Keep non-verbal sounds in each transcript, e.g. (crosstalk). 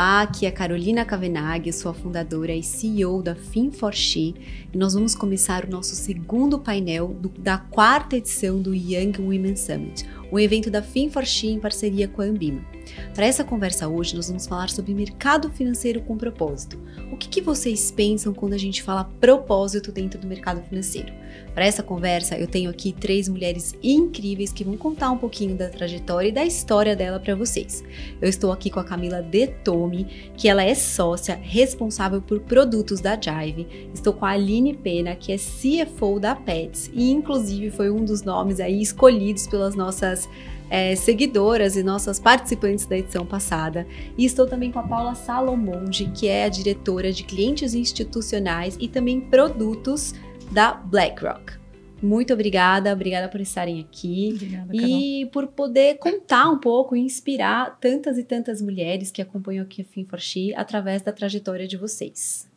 와. Olá, aqui é Carolina eu sou a fundadora e CEO da Fin4She e nós vamos começar o nosso segundo painel do, da quarta edição do Young Women Summit, um evento da Fin4She em parceria com a Ambima. Para essa conversa hoje, nós vamos falar sobre mercado financeiro com propósito. O que, que vocês pensam quando a gente fala propósito dentro do mercado financeiro? Para essa conversa, eu tenho aqui três mulheres incríveis que vão contar um pouquinho da trajetória e da história dela para vocês. Eu estou aqui com a Camila Detome, que ela é sócia responsável por produtos da Jive. Estou com a Aline Pena, que é CFO da Pets e inclusive foi um dos nomes aí escolhidos pelas nossas é, seguidoras e nossas participantes da edição passada. E estou também com a Paula Salomonde, que é a diretora de clientes institucionais e também produtos da BlackRock. Muito obrigada, obrigada por estarem aqui obrigada, e por poder contar um pouco e inspirar tantas e tantas mulheres que acompanham aqui a Fim for She através da trajetória de vocês.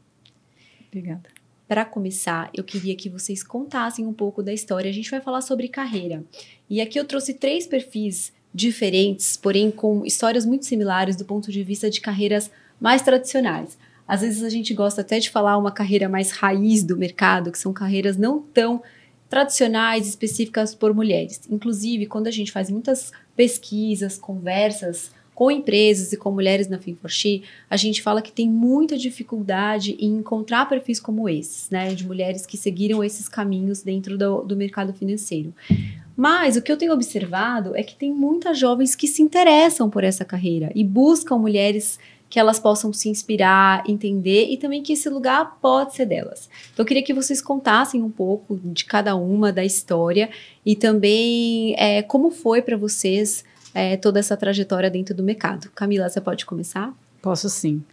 Obrigada. Para começar, eu queria que vocês contassem um pouco da história. A gente vai falar sobre carreira. E aqui eu trouxe três perfis diferentes, porém com histórias muito similares do ponto de vista de carreiras mais tradicionais. Às vezes a gente gosta até de falar uma carreira mais raiz do mercado, que são carreiras não tão tradicionais específicas por mulheres. Inclusive, quando a gente faz muitas pesquisas, conversas com empresas e com mulheres na FinForShe, a gente fala que tem muita dificuldade em encontrar perfis como esses, né? De mulheres que seguiram esses caminhos dentro do, do mercado financeiro. Mas o que eu tenho observado é que tem muitas jovens que se interessam por essa carreira e buscam mulheres que elas possam se inspirar, entender e também que esse lugar pode ser delas. Então, eu queria que vocês contassem um pouco de cada uma, da história e também é, como foi para vocês é, toda essa trajetória dentro do mercado. Camila, você pode começar? Posso sim.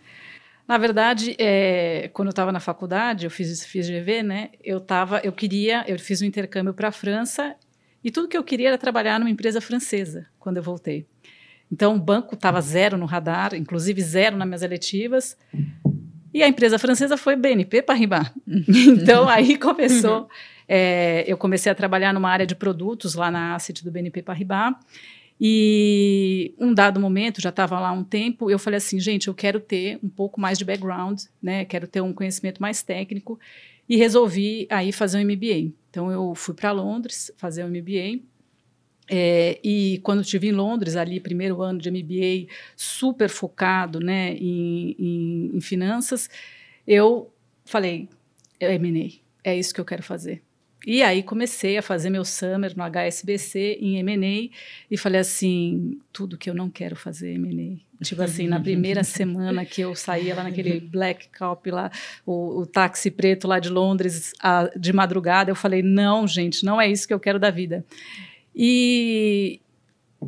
Na verdade, é, quando eu estava na faculdade, eu fiz, fiz GV, né? Eu tava, eu queria, eu fiz um intercâmbio para a França e tudo que eu queria era trabalhar numa empresa francesa quando eu voltei. Então, o banco estava zero no radar, inclusive zero nas minhas eletivas. E a empresa francesa foi BNP Paribas. (laughs) então, aí começou. É, eu comecei a trabalhar numa área de produtos lá na Asset do BNP Paribas. E um dado momento, já estava lá um tempo, eu falei assim, gente, eu quero ter um pouco mais de background, né? Quero ter um conhecimento mais técnico e resolvi aí fazer um MBA. Então eu fui para Londres fazer um MBA é, e quando estive em Londres, ali, primeiro ano de MBA, super focado né, em, em, em finanças, eu falei, eu eminei, é isso que eu quero fazer. E aí comecei a fazer meu summer no HSBC em M&A e falei assim, tudo que eu não quero fazer é M&A. Tipo assim, na primeira semana que eu saía lá naquele uhum. Black Cop lá, o, o, táxi preto lá de Londres, a, de madrugada, eu falei, não, gente, não é isso que eu quero da vida. E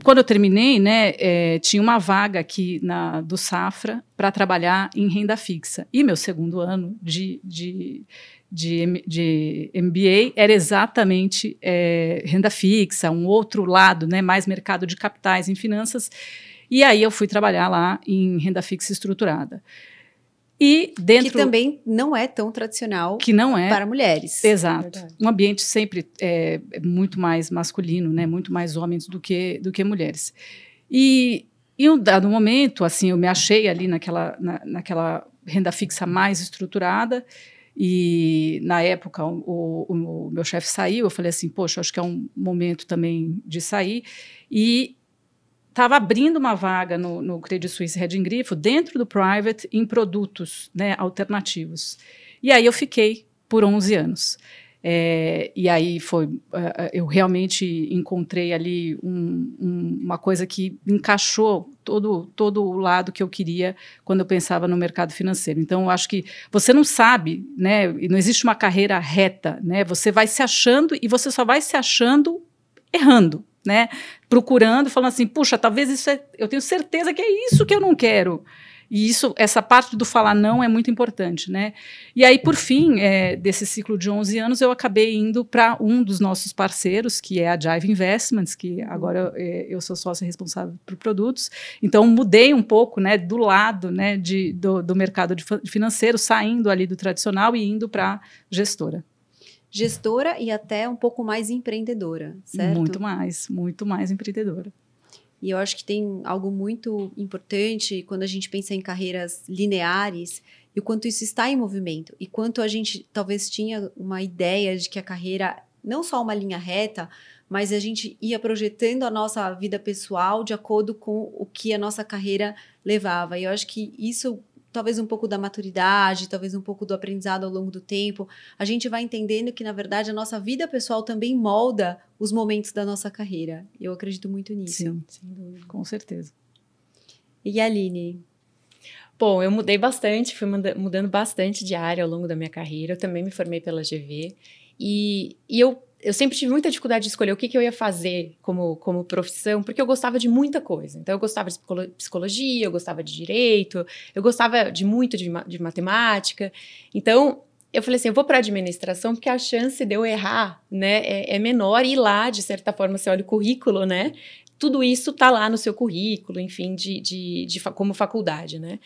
quando eu terminei, né, é, tinha uma vaga aqui na, do Safra para trabalhar em renda fixa. E meu segundo ano de, de, de, de MBA era exatamente é, renda fixa, um outro lado, né, mais mercado de capitais em finanças. E aí eu fui trabalhar lá em renda fixa estruturada. E dentro que também não é tão tradicional que não é para mulheres. Exato. É um ambiente sempre é, é, muito mais masculino, né? Muito mais homens do que do que mulheres. E em um dado momento, assim, eu me achei ali naquela na, naquela renda fixa mais estruturada. E na época o, o, o meu chefe saiu, eu falei assim, poxa, acho que é um momento também de sair. E estava abrindo uma vaga no, no Credit Suisse Reding Grifo dentro do private em produtos né, alternativos. E aí eu fiquei por 11 anos. É, e aí foi, é, é, eu realmente encontrei ali um, um, uma coisa que encaixou todo, todo o lado que eu queria quando eu pensava no mercado financeiro. Então, eu acho que você não sabe, né? Não existe uma carreira reta, né? Você vai se achando e você só vai se achando errando, né? procurando, falando assim, puxa, talvez isso é, eu tenho certeza que é isso que eu não quero. E isso, essa parte do falar não é muito importante, né? E aí, por fim, é, desse ciclo de 11 anos, eu acabei indo para um dos nossos parceiros, que é a Jive Investments, que agora é, eu sou sócia responsável por produtos. Então, mudei um pouco, né, do lado, né, de, do, do mercado de financeiro, saindo ali do tradicional e indo para gestora gestora e até um pouco mais empreendedora, certo? Muito mais, muito mais empreendedora. E eu acho que tem algo muito importante quando a gente pensa em carreiras lineares e o quanto isso está em movimento e quanto a gente talvez tinha uma ideia de que a carreira não só uma linha reta, mas a gente ia projetando a nossa vida pessoal de acordo com o que a nossa carreira levava. E eu acho que isso talvez um pouco da maturidade, talvez um pouco do aprendizado ao longo do tempo, a gente vai entendendo que, na verdade, a nossa vida pessoal também molda os momentos da nossa carreira. Eu acredito muito nisso. Sim, sem dúvida. Com certeza. E a Aline? Bom, eu mudei bastante, fui mudando bastante de área ao longo da minha carreira. Eu também me formei pela GV. E, e eu eu sempre tive muita dificuldade de escolher o que, que eu ia fazer como, como profissão, porque eu gostava de muita coisa. Então, eu gostava de psicologia, eu gostava de direito, eu gostava de muito de, de matemática. Então, eu falei assim, eu vou para administração porque a chance de eu errar, né, é, é, menor e lá, de certa forma, você olha o currículo, né, tudo isso tá lá no seu currículo, enfim, de, de, de como faculdade, né.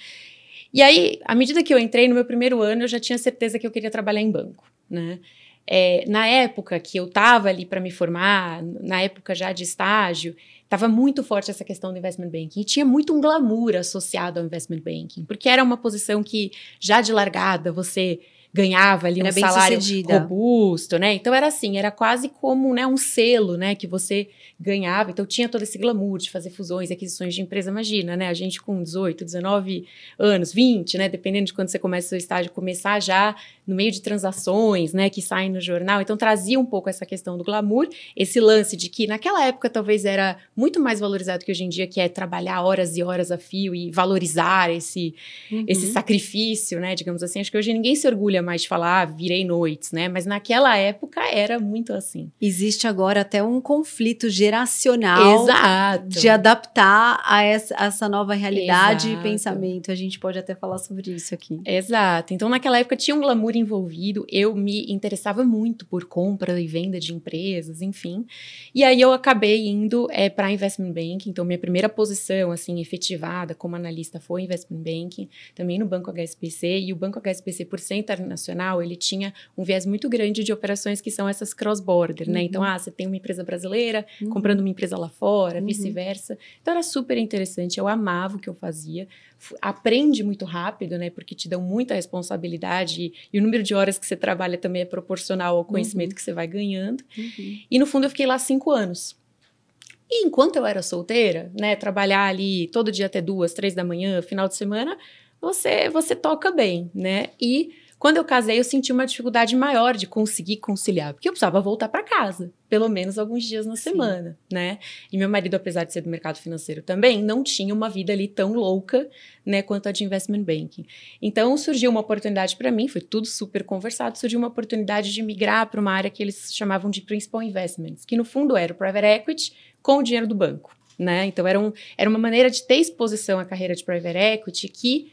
E aí, à medida que eu entrei no meu primeiro ano, eu já tinha certeza que eu queria trabalhar em banco, né. É, na época que eu estava ali para me formar, na época já de estágio, estava muito forte essa questão do investment banking. E tinha muito um glamour associado ao investment banking, porque era uma posição que já de largada você ganhava ali era um salário sucedida. robusto, né? Então era assim, era quase como né, um selo, né, que você ganhava. Então tinha todo esse glamour de fazer fusões, aquisições de empresa. Imagina, né? A gente com 18, 19 anos, 20, né, dependendo de quando você começa o seu estágio, começar já no meio de transações, né, que saem no jornal. Então trazia um pouco essa questão do glamour, esse lance de que naquela época talvez era muito mais valorizado que hoje em dia, que é trabalhar horas e horas a fio e valorizar esse, uhum. esse sacrifício, né, digamos assim. Acho que hoje ninguém se orgulha mais de falar, ah, virei noites, né? Mas naquela época era muito assim. Existe agora até um conflito geracional Exato. de adaptar a essa, essa nova realidade Exato. e pensamento. A gente pode até falar sobre isso aqui. Exato. Então naquela época tinha um glamour envolvido. Eu me interessava muito por compra e venda de empresas, enfim. E aí eu acabei indo é, para investment banking. Então, minha primeira posição, assim, efetivada como analista foi investment banking, também no Banco HSBC. E o Banco HSBC, por ser internacional, ele tinha um viés muito grande de operações que são essas cross-border, né? uhum. né? Então, ah, você tem uma empresa brasileira uhum. comprando uma empresa lá fora, uhum. vice-versa. Então, era super interessante. Eu amava o que eu fazia aprende muito rápido, né? Porque te dão muita responsabilidade e, e, o número de horas que você trabalha também é proporcional ao conhecimento uhum. que você vai ganhando. Uhum. E no fundo eu fiquei lá cinco anos. E enquanto eu era solteira, né? Trabalhar ali todo dia até duas, três da manhã, final de semana, você você toca bem, né? E quando eu casei, eu senti uma dificuldade maior de conseguir conciliar, porque eu precisava voltar para casa, pelo menos alguns dias na Sim. semana, né? E meu marido, apesar de ser do mercado financeiro também, não tinha uma vida ali tão louca, né, quanto a de investment banking. Então surgiu uma oportunidade para mim, foi tudo super conversado, surgiu uma oportunidade de migrar para uma área que eles chamavam de principal investments, que no fundo era o private equity com o dinheiro do banco. Né? Então, era, um, era uma maneira de ter exposição à carreira de private equity que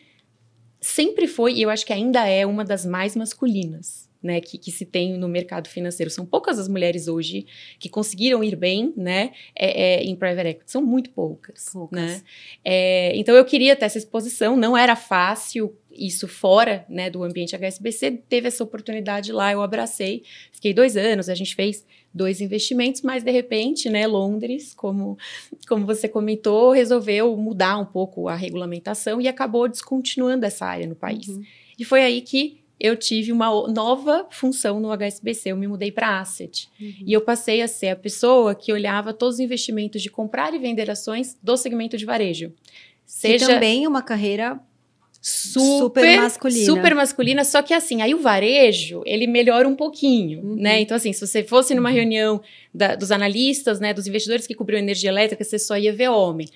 sempre foi, e eu acho que ainda é, uma das mais masculinas. Né, que, que, se tem no mercado financeiro. São poucas as mulheres hoje que conseguiram ir bem, né, é, é, em private equity. São muito poucas, né? poucas. né? É, então eu queria ter essa exposição. Não era fácil isso fora né, do ambiente HSBC, teve essa oportunidade lá, eu abracei, fiquei dois anos, a gente fez dois investimentos, mas de repente, né, Londres, como, como você comentou, resolveu mudar um pouco a regulamentação e acabou descontinuando essa área no país. Uhum. E foi aí que eu tive uma nova função no HSBC, eu me mudei para asset. Uhum. E eu passei a ser a pessoa que olhava todos os investimentos de comprar e vender ações do segmento de varejo. Seja... Que também é uma carreira super, super masculina. Super masculina, só que assim, aí o varejo, ele melhora um pouquinho, uhum. né? Então assim, se você fosse numa uhum. reunião da, dos analistas, né, dos investidores que cobriam energia elétrica, você só ia ver homem.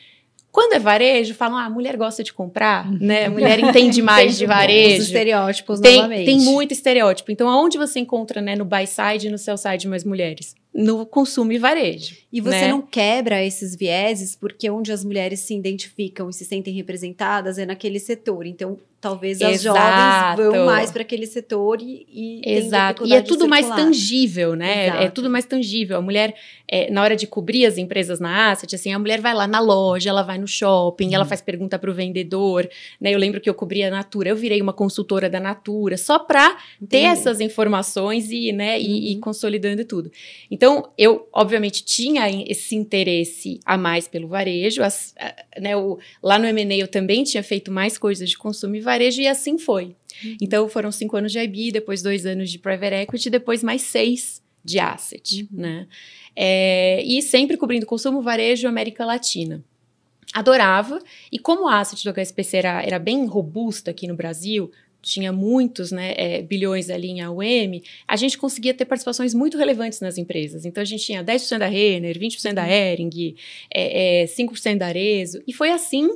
Quando é varejo, falam, ah, a mulher gosta de comprar, né? A mulher entende (laughs) mais de varejo. Os estereótipos, tem, novamente. Tem muito estereótipo. Então, aonde você encontra, né, no buy side e no sell side mais mulheres? no consumo e varejo. E você né? não quebra esses vieses, porque onde as mulheres se identificam e se sentem representadas é naquele setor. Então, talvez as Exato. jovens vão mais para aquele setor e, e Exato. E é tudo mais tangível, né? É Exato. É tudo mais tangível. A mulher, é, na hora de cobrir as empresas na asset, assim, a mulher vai lá na loja, ela vai no shopping, hum. ela uhum. faz pergunta para o vendedor, né? Eu lembro que eu cobria a Natura, eu virei uma consultora da Natura, só para ter essas informações e, né, hum. e, e uhum. consolidando tudo. Então, então, eu, obviamente, tinha esse interesse a mais pelo varejo. As, né, o, lá no M&A eu também tinha feito mais coisas de consumo e varejo, e assim foi. Uhum. Então, foram cinco anos de IB, depois dois anos de private equity, depois mais seis de asset, uhum. né? É, e sempre cobrindo consumo, varejo, América Latina. Adorava. E como a asset do HSPC era, era bem robusta aqui no Brasil, tinha muitos né, é, bilhões ali em AUM, a gente conseguia ter participações muito relevantes nas empresas. Então, a gente tinha 10% da Renner, 20% da uhum. Ering, é, é, 5% da Arezo. E foi assim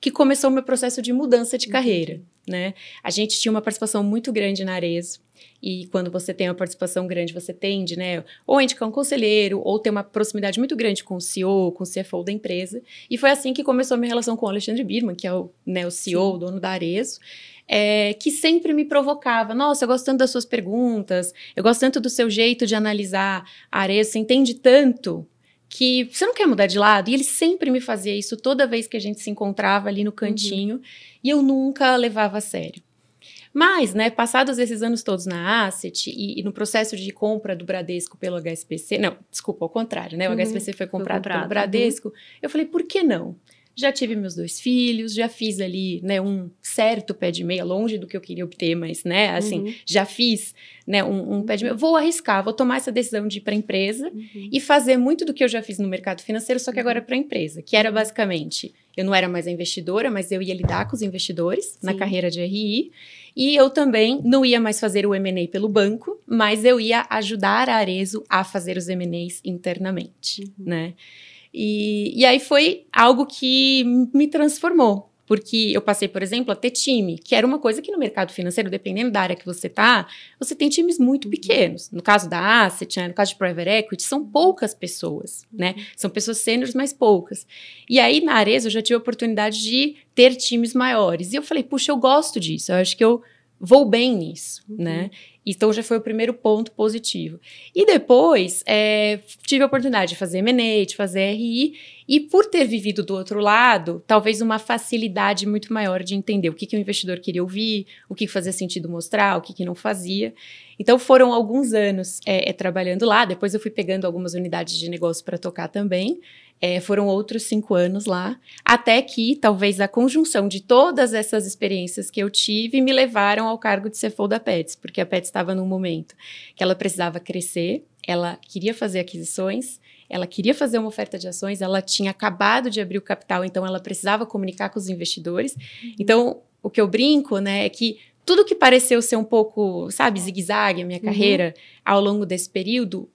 que começou o meu processo de mudança de carreira. Né? A gente tinha uma participação muito grande na Arezo. E quando você tem uma participação grande, você tende, né? Ou a indicar um conselheiro, ou ter uma proximidade muito grande com o CEO, com o CFO da empresa. E foi assim que começou a minha relação com o Alexandre Birman, que é o, né, o CEO, Sim. dono da Arezo é, que sempre me provocava. Nossa, eu gosto tanto das suas perguntas, eu gosto tanto do seu jeito de analisar a areia, você entende tanto que você não quer mudar de lado. E ele sempre me fazia isso toda vez que a gente se encontrava ali no uhum. cantinho uhum. e eu nunca levava a sério. Mas, né, passados esses anos todos na Asset e, e, no processo de compra do Bradesco pelo HSBC, não, desculpa, ao contrário, né, o uhum, HSBC foi comprado, foi comprado pelo uhum. Bradesco, uhum. eu falei, por que não? já tive meus dois filhos, já fiz ali, né, um certo pé de meia, longe do que eu queria obter, mas, né, assim, uhum. já fiz, né, um, um, pé de meia. Vou arriscar, vou tomar essa decisão de ir para a empresa uhum. e fazer muito do que eu já fiz no mercado financeiro, só que agora é para a empresa, que era uhum. basicamente, eu não era mais a investidora, mas eu ia lidar com os investidores Sim. na carreira de RI. E eu também não ia mais fazer o M&A pelo banco, mas eu ia ajudar a Arezo a fazer os M&As internamente, uhum. né? E, e aí foi algo que me transformou. Porque eu passei, por exemplo, a ter time, que era uma coisa que no mercado financeiro, dependendo da área que você está você tem times muito uhum. pequenos. No caso da asset, né, no caso de private equity, são poucas pessoas, uhum. né? São pessoas sêniores, mas poucas. E aí, na Ares eu já tive a oportunidade de ter times maiores. E eu falei, puxa, eu gosto disso. Eu acho que eu vou bem nisso, uhum. né? Então já foi o primeiro ponto positivo. E depois é, tive a oportunidade de fazer M&A, de fazer RI, e por ter vivido do outro lado, talvez uma facilidade muito maior de entender o que, que o investidor queria ouvir, o que fazia sentido mostrar, o que, que não fazia. Então foram alguns anos é, é trabalhando lá. Depois eu fui pegando algumas unidades de negócio para tocar também. É, foram outros cinco anos lá, até que talvez a conjunção de todas essas experiências que eu tive me levaram ao cargo de CFO da Pets, porque a Pets estava num momento que ela precisava crescer, ela queria fazer aquisições, ela queria fazer uma oferta de ações, ela tinha acabado de abrir o capital, então ela precisava comunicar com os investidores. Uhum. Então, o que eu brinco, né, é que tudo que pareceu ser um pouco, sabe, zigue-zague a minha uhum. carreira ao longo desse período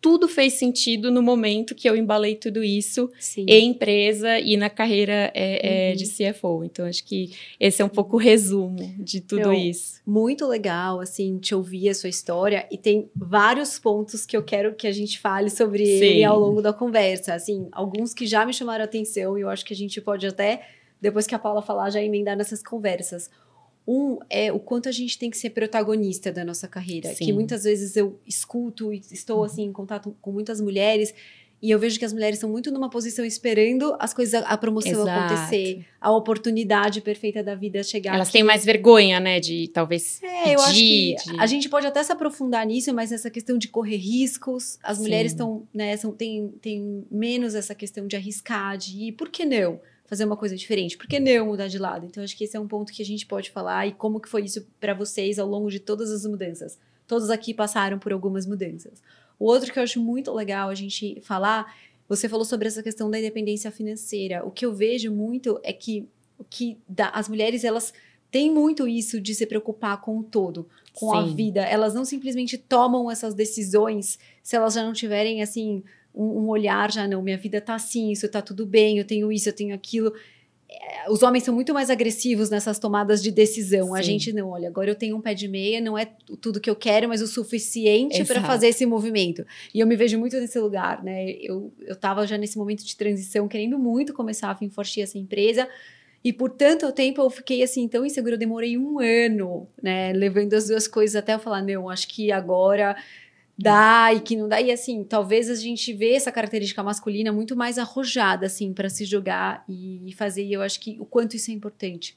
tudo fez sentido no momento que eu embalei tudo isso Sim. em empresa e na carreira é, é, uhum. de CFO. Então, acho que esse é um pouco o resumo de tudo isso. Muito legal, assim, te ouvir a sua história e tem vários pontos que eu quero que a gente fale sobre Sim. ele ao longo da conversa. Assim, alguns que já me chamaram a atenção e eu acho que a gente pode até, depois que a Paula falar, já emendar nessas conversas. Um é o quanto a gente tem que ser protagonista da nossa carreira, Sim. que muitas vezes eu escuto e estou uhum. assim em contato com muitas mulheres e eu vejo que as mulheres são muito numa posição esperando as coisas, a promoção Exato. acontecer, a oportunidade perfeita da vida chegar. Elas aqui. têm mais vergonha, né, de talvez. É, pedir, eu acho que de... a gente pode até se aprofundar nisso, mas essa questão de correr riscos, as Sim. mulheres estão, né, são, tem, tem menos essa questão de arriscar, de ir, por que não? fazer uma coisa diferente. Por que não mudar de lado? Então, acho que esse é um ponto que a gente pode falar e como que foi isso para vocês ao longo de todas as mudanças. Todos aqui passaram por algumas mudanças. O outro que eu acho muito legal a gente falar, você falou sobre essa questão da independência financeira. O que eu vejo muito é que que dá, as mulheres elas têm muito isso de se preocupar com o todo, com Sim. a vida. Elas não simplesmente tomam essas decisões se elas já não tiverem assim um, um olhar já, não, minha vida tá assim, isso tá tudo bem, eu tenho isso, eu tenho aquilo é, os homens são muito mais agressivos nessas tomadas de decisão. Sim. A gente não, olha, agora eu tenho um pé de meia, não é tudo que eu quero, mas o suficiente para fazer esse movimento. E eu me vejo muito nesse lugar, né? Eu, eu tava já nesse momento de transição, querendo muito começar a Finforti, essa empresa. E por tanto tempo eu fiquei assim tão insegura, eu demorei um ano, né? Levando as duas coisas até eu falar, não, acho que agora dá e que não dá. E assim, talvez a gente vê essa característica masculina muito mais arrojada, assim, para se jogar e fazer. E eu acho que o quanto isso é importante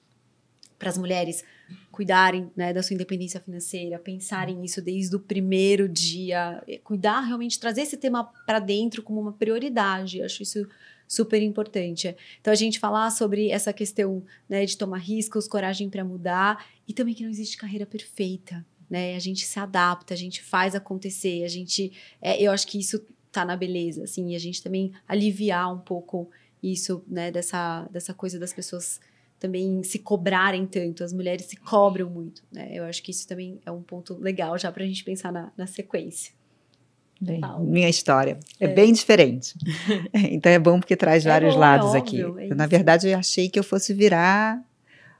para as mulheres cuidarem né, da sua independência financeira, pensarem nisso desde o primeiro dia, é, cuidar realmente, trazer esse tema para dentro como uma prioridade. Acho isso super importante. Então a gente falar sobre essa questão né, de tomar riscos, coragem para mudar e também que não existe carreira perfeita né? A gente se adapta, a gente faz acontecer, a gente. É, eu acho que isso tá na beleza, assim, e a gente também aliviar um pouco isso, né, dessa, dessa coisa das pessoas também se cobrarem tanto, as mulheres se cobram muito, né? Eu acho que isso também é um ponto legal já para a gente pensar na, na sequência. Bem, minha história é, é. bem diferente. (laughs) então é bom porque traz é vários bom, lados é óbvio, aqui. É eu, na verdade, eu achei que eu fosse virar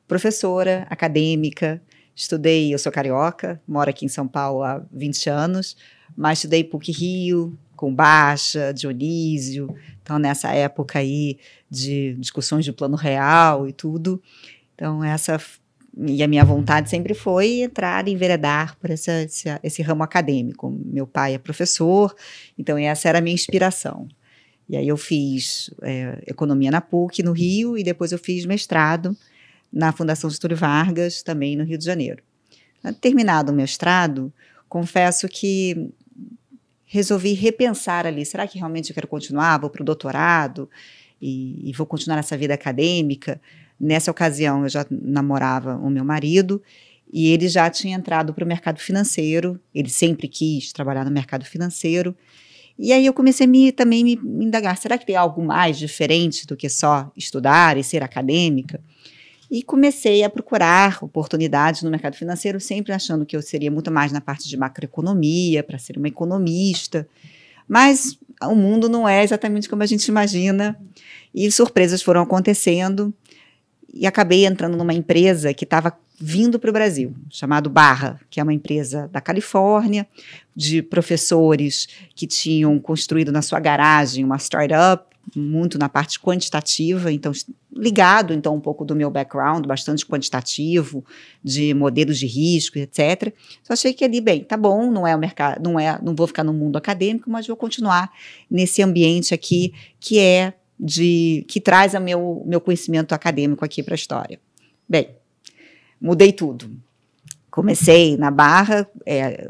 professora acadêmica, Estudei, eu sou carioca, moro aqui em São Paulo há 20 anos, mas estudei PUC Rio, com Baixa, Dionísio, então nessa época aí de discussões de plano real e tudo. Então essa e a minha vontade sempre foi entrar e enveredar por essa, esse, esse ramo acadêmico. Meu pai é professor, então essa era a minha inspiração. E aí eu fiz é, economia na PUC, no Rio, e depois eu fiz mestrado na Fundação Getúlio Vargas, também no Rio de Janeiro. Terminado o mestrado, confesso que resolvi repensar ali, será que realmente eu quero continuar, vou para o doutorado e, e vou continuar essa vida acadêmica? Nessa ocasião, eu já namorava o meu marido e ele já tinha entrado para o mercado financeiro, ele sempre quis trabalhar no mercado financeiro. E aí eu comecei a me, também me, me indagar, será que tem algo mais diferente do que só estudar e ser acadêmica? E comecei a procurar oportunidades no mercado financeiro, sempre achando que eu seria muito mais na parte de macroeconomia, para ser uma economista. Mas o mundo não é exatamente como a gente imagina. E surpresas foram acontecendo. E acabei entrando numa empresa que estava vindo para o Brasil, chamado Barra, que é uma empresa da Califórnia, de professores que tinham construído na sua garagem uma startup muito na parte quantitativa, então ligado então um pouco do meu background, bastante quantitativo, de modelos de risco, etc. Só achei que ali, bem, tá bom, não é o mercado, não é, não vou ficar no mundo acadêmico, mas vou continuar nesse ambiente aqui que é de que traz o meu meu conhecimento acadêmico aqui para a história. Bem, mudei tudo. Comecei na Barra, é,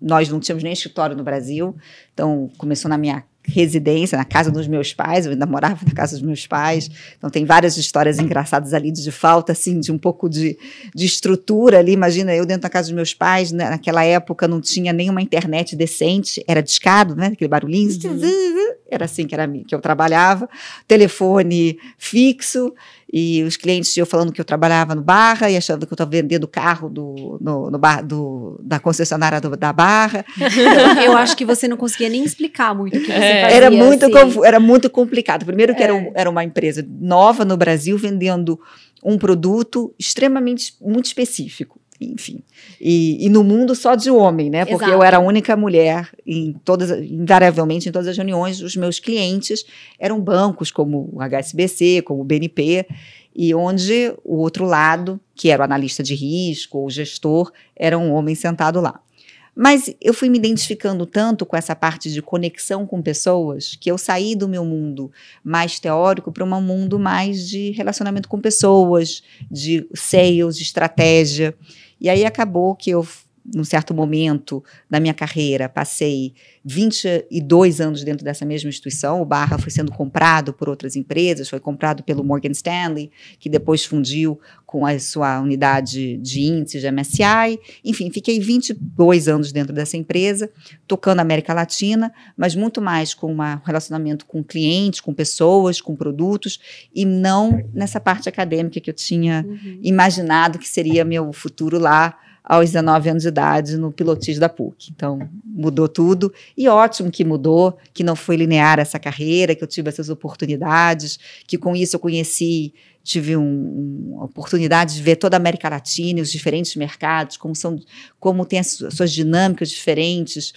nós não tínhamos nem escritório no Brasil, então começou na minha residência, na casa dos meus pais, eu ainda morava na casa dos meus pais, então tem várias histórias engraçadas ali de falta, assim, de um pouco de, de estrutura ali, imagina eu dentro da casa dos meus pais, né? naquela época não tinha nenhuma internet decente, era discado, né, aquele barulhinho, uhum era assim que, era, que eu trabalhava, telefone fixo, e os clientes eu falando que eu trabalhava no Barra e achando que eu estava vendendo carro do, no, no bar, do, da concessionária do, da Barra. Então, eu acho que você não conseguia nem explicar muito o que você é. fazia. Era muito, assim. era muito complicado. Primeiro que é. era, era uma empresa nova no Brasil, vendendo um produto extremamente, muito específico enfim. E, e, no mundo só de homem, né? Porque Exato. eu era a única mulher em todas, invariavelmente em todas as reuniões. Os meus clientes eram bancos como o HSBC, como o BNP, e onde o outro lado, que era o analista de risco ou gestor, era um homem sentado lá. Mas eu fui me identificando tanto com essa parte de conexão com pessoas que eu saí do meu mundo mais teórico para um mundo mais de relacionamento com pessoas, de sales, de estratégia. E aí acabou que eu num certo momento da minha carreira, passei 22 anos dentro dessa mesma instituição. O Barra foi sendo comprado por outras empresas, foi comprado pelo Morgan Stanley, que depois fundiu com a sua unidade de índices de MSCI. Enfim, fiquei 22 anos dentro dessa empresa, tocando a América Latina, mas muito mais com um relacionamento com clientes, com pessoas, com produtos, e não nessa parte acadêmica que eu tinha uhum. imaginado que seria meu futuro lá aos 19 anos de idade no pilotis da PUC. Então, mudou tudo. E ótimo que mudou, que não foi linear essa carreira, que eu tive essas oportunidades, que com isso eu conheci, tive um, uma oportunidade de ver toda a América Latina e os diferentes mercados, como, são, como tem as suas dinâmicas diferentes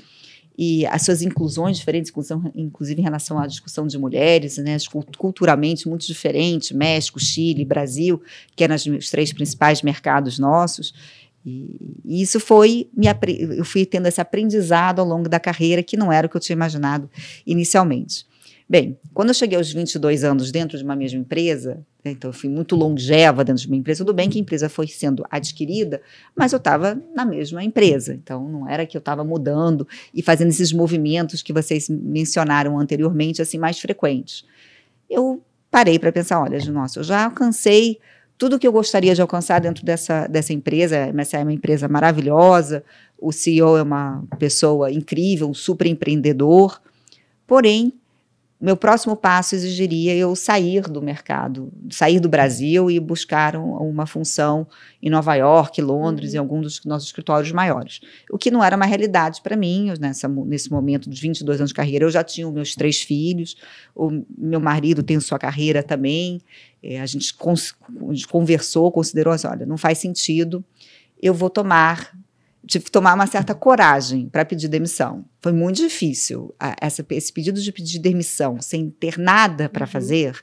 e as suas inclusões diferentes, inclusive em relação à discussão de mulheres, né, culturalmente muito diferente, México, Chile, Brasil, que eram é os três principais mercados nossos. E, e isso foi, me, eu fui tendo esse aprendizado ao longo da carreira, que não era o que eu tinha imaginado inicialmente. Bem, quando eu cheguei aos 22 anos dentro de uma mesma empresa, né, então eu fui muito longeva dentro de uma empresa, tudo bem que a empresa foi sendo adquirida, mas eu estava na mesma empresa, então não era que eu estava mudando e fazendo esses movimentos que vocês mencionaram anteriormente, assim, mais frequentes. Eu parei para pensar, olha, nossa, eu já alcancei tudo que eu gostaria de alcançar dentro dessa, dessa empresa. A MSI é uma empresa maravilhosa, o CEO é uma pessoa incrível, um super empreendedor. Porém, meu próximo passo exigiria eu sair do mercado, sair do Brasil e buscar um, uma função em Nova York, Londres, uhum. em algum dos nossos escritórios maiores. O que não era uma realidade para mim, nessa, nesse momento dos 22 anos de carreira. Eu já tinha meus três filhos, o meu marido tem sua carreira também. É, a, gente a gente conversou, considerou, assim, olha, não faz sentido, eu vou tomar tive que tomar uma certa coragem para pedir demissão. Foi muito difícil a, essa, esse pedido de pedir demissão sem ter nada para uhum. fazer.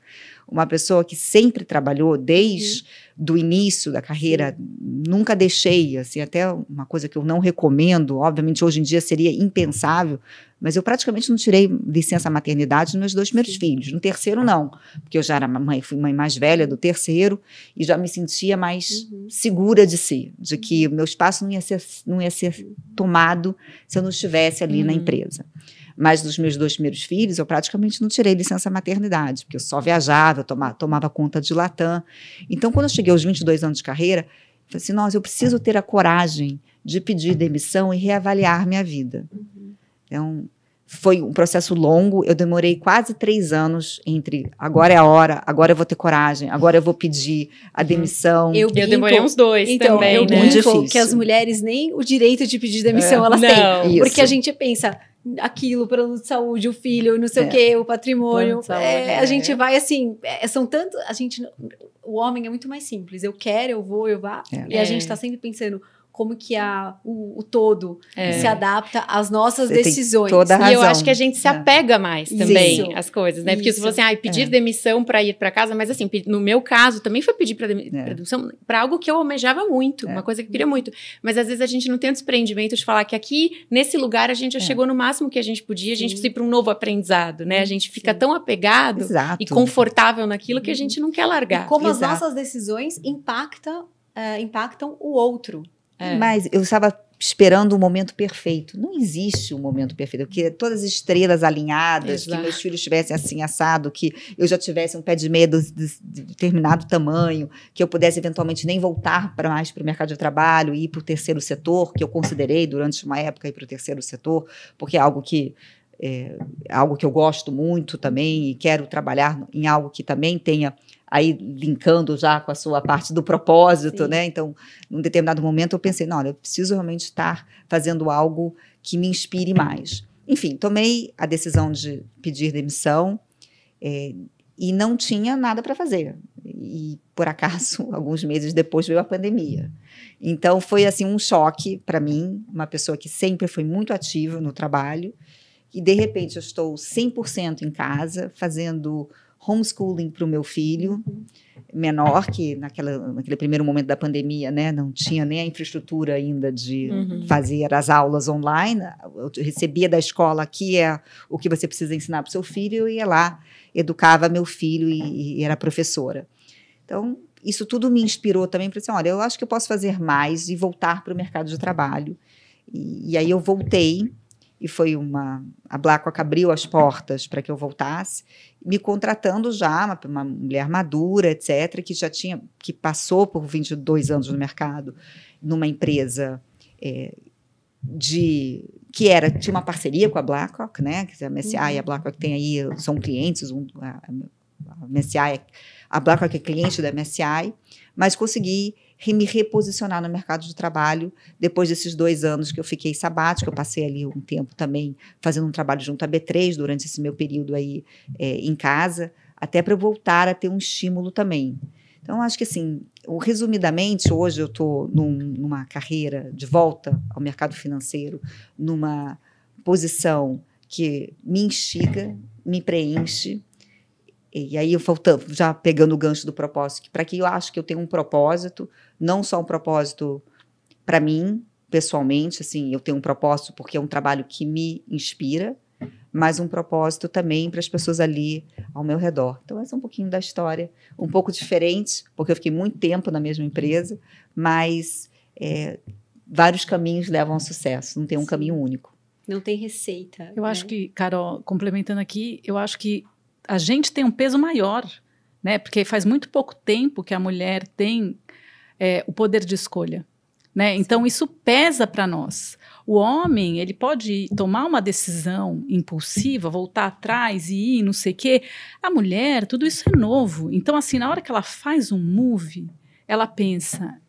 Uma pessoa que sempre trabalhou desde uhum. o início da carreira, nunca deixei, assim, até uma coisa que eu não recomendo, obviamente hoje em dia seria impensável, mas eu praticamente não tirei licença maternidade nos meus dois primeiros filhos. No terceiro, não. Porque eu já era mãe, fui mãe mais velha do terceiro e já me sentia mais uhum. segura de si, de que uhum. meu espaço não ia ser, não ia ser tomado se eu não estivesse ali uhum. na empresa. Mas dos meus dois primeiros filhos, eu praticamente não tirei licença maternidade, porque eu só viajava, eu tomava, tomava conta de Latam. Então, quando eu cheguei aos 22 anos de carreira, eu falei assim: nossa, eu preciso ter a coragem de pedir demissão e reavaliar minha vida. Uhum então, foi um processo longo, eu demorei quase três anos entre agora é a hora, agora eu vou ter coragem, agora eu vou pedir a uhum. demissão. Eu, eu demorei uns dois então, também, eu né? Muito difícil. que as mulheres nem o direito de pedir demissão é. elas não. têm. Isso. Porque a gente pensa aquilo, plano de saúde, o filho, não sei é. o quê, o patrimônio. Saúde, é, a é. gente vai assim, é, são tantos, a gente, o homem é muito mais simples, eu quero, eu vou, eu vá, e a gente tá sempre pensando como que a, o, o todo é. se adapta às nossas Você decisões. Toda a razão. E eu acho que a gente se é. apega mais também Isso. às coisas, né? Porque se você assim, ah, pedir é. demissão para ir para casa, mas assim, no meu caso também foi pedir para é. demissão para algo que eu almejava muito, uma coisa que eu queria muito. Mas às vezes a gente não tem o desprendimento de falar que aqui, nesse lugar, a gente já chegou no máximo que a gente podia, a gente Sim. precisa ir para um novo aprendizado, né? A gente fica Sim. tão apegado Exato. e confortável naquilo que a uhum. gente não quer largar. E como Exato. as nossas decisões impactam, uh, eh, impactam o outro. É. Mas eu estava esperando o um momento perfeito. Não existe um momento perfeito. Eu queria todas as estrelas alinhadas, Exato. que meus filhos estivessem assim, assado, que eu já tivesse um pé de meia de, de determinado tamanho, que eu pudesse eventualmente nem voltar para mais para o mercado de trabalho e ir para o terceiro setor, que eu considerei durante uma época ir para o terceiro setor, porque é algo que é algo que eu gosto muito também e quero trabalhar em algo que também tenha aí linkando já com a sua parte do propósito, Sim. né? Então, num determinado momento eu pensei, não, eu preciso realmente estar fazendo algo que me inspire mais. Enfim, tomei a decisão de pedir demissão é, e não tinha nada para fazer. E por acaso, (laughs) alguns meses depois veio a pandemia. Então foi assim um choque para mim, uma pessoa que sempre foi muito ativa no trabalho e de repente eu estou 100% em casa, fazendo homeschooling para o meu filho menor, que naquela, naquele primeiro momento da pandemia, né, não tinha nem a infraestrutura ainda de uhum. fazer as aulas online. Eu recebia da escola aqui é o que você precisa ensinar para o seu filho, e ia lá, educava meu filho e, e era professora. Então, isso tudo me inspirou também para assim, dizer, olha, eu acho que eu posso fazer mais e voltar para o mercado de trabalho. E, e aí eu voltei e foi uma a Blackock abriu as portas para que eu voltasse, me contratando já uma, uma, mulher madura, etc, que já tinha que passou por 22 anos no mercado numa empresa é, de que era tinha uma parceria com a BlackRock, né? Que é a MSI e a uhum. BlackRock é tem aí são clientes, um, a, a MSI, a é, BlackRock é cliente da MSI, mas consegui me reposicionar no mercado de trabalho depois desses dois anos que eu fiquei sabático. Eu passei ali um tempo também fazendo um trabalho junto à B3 durante esse meu período aí é, em casa, até para eu voltar a ter um estímulo também. Então, acho que assim, resumidamente, hoje eu estou num, numa carreira de volta ao mercado financeiro, numa posição que me instiga, me preenche, e aí, faltando, já pegando o gancho do propósito, para que eu acho que eu tenho um propósito, não só um propósito para mim, pessoalmente, assim, eu tenho um propósito porque é um trabalho que me inspira, mas um propósito também para as pessoas ali ao meu redor. Então, essa é um pouquinho da história, um pouco diferente, porque eu fiquei muito tempo na mesma empresa, mas é, vários caminhos levam ao sucesso, não tem um Sim. caminho único. Não tem receita. Eu né? acho que, Carol, complementando aqui, eu acho que a gente tem um peso maior, né? Porque faz muito pouco tempo que a mulher tem é, o poder de escolha, né? Então isso pesa para nós. O homem ele pode tomar uma decisão impulsiva, voltar atrás e ir, não sei o quê. A mulher, tudo isso é novo. Então assim, na hora que ela faz um move, ela pensa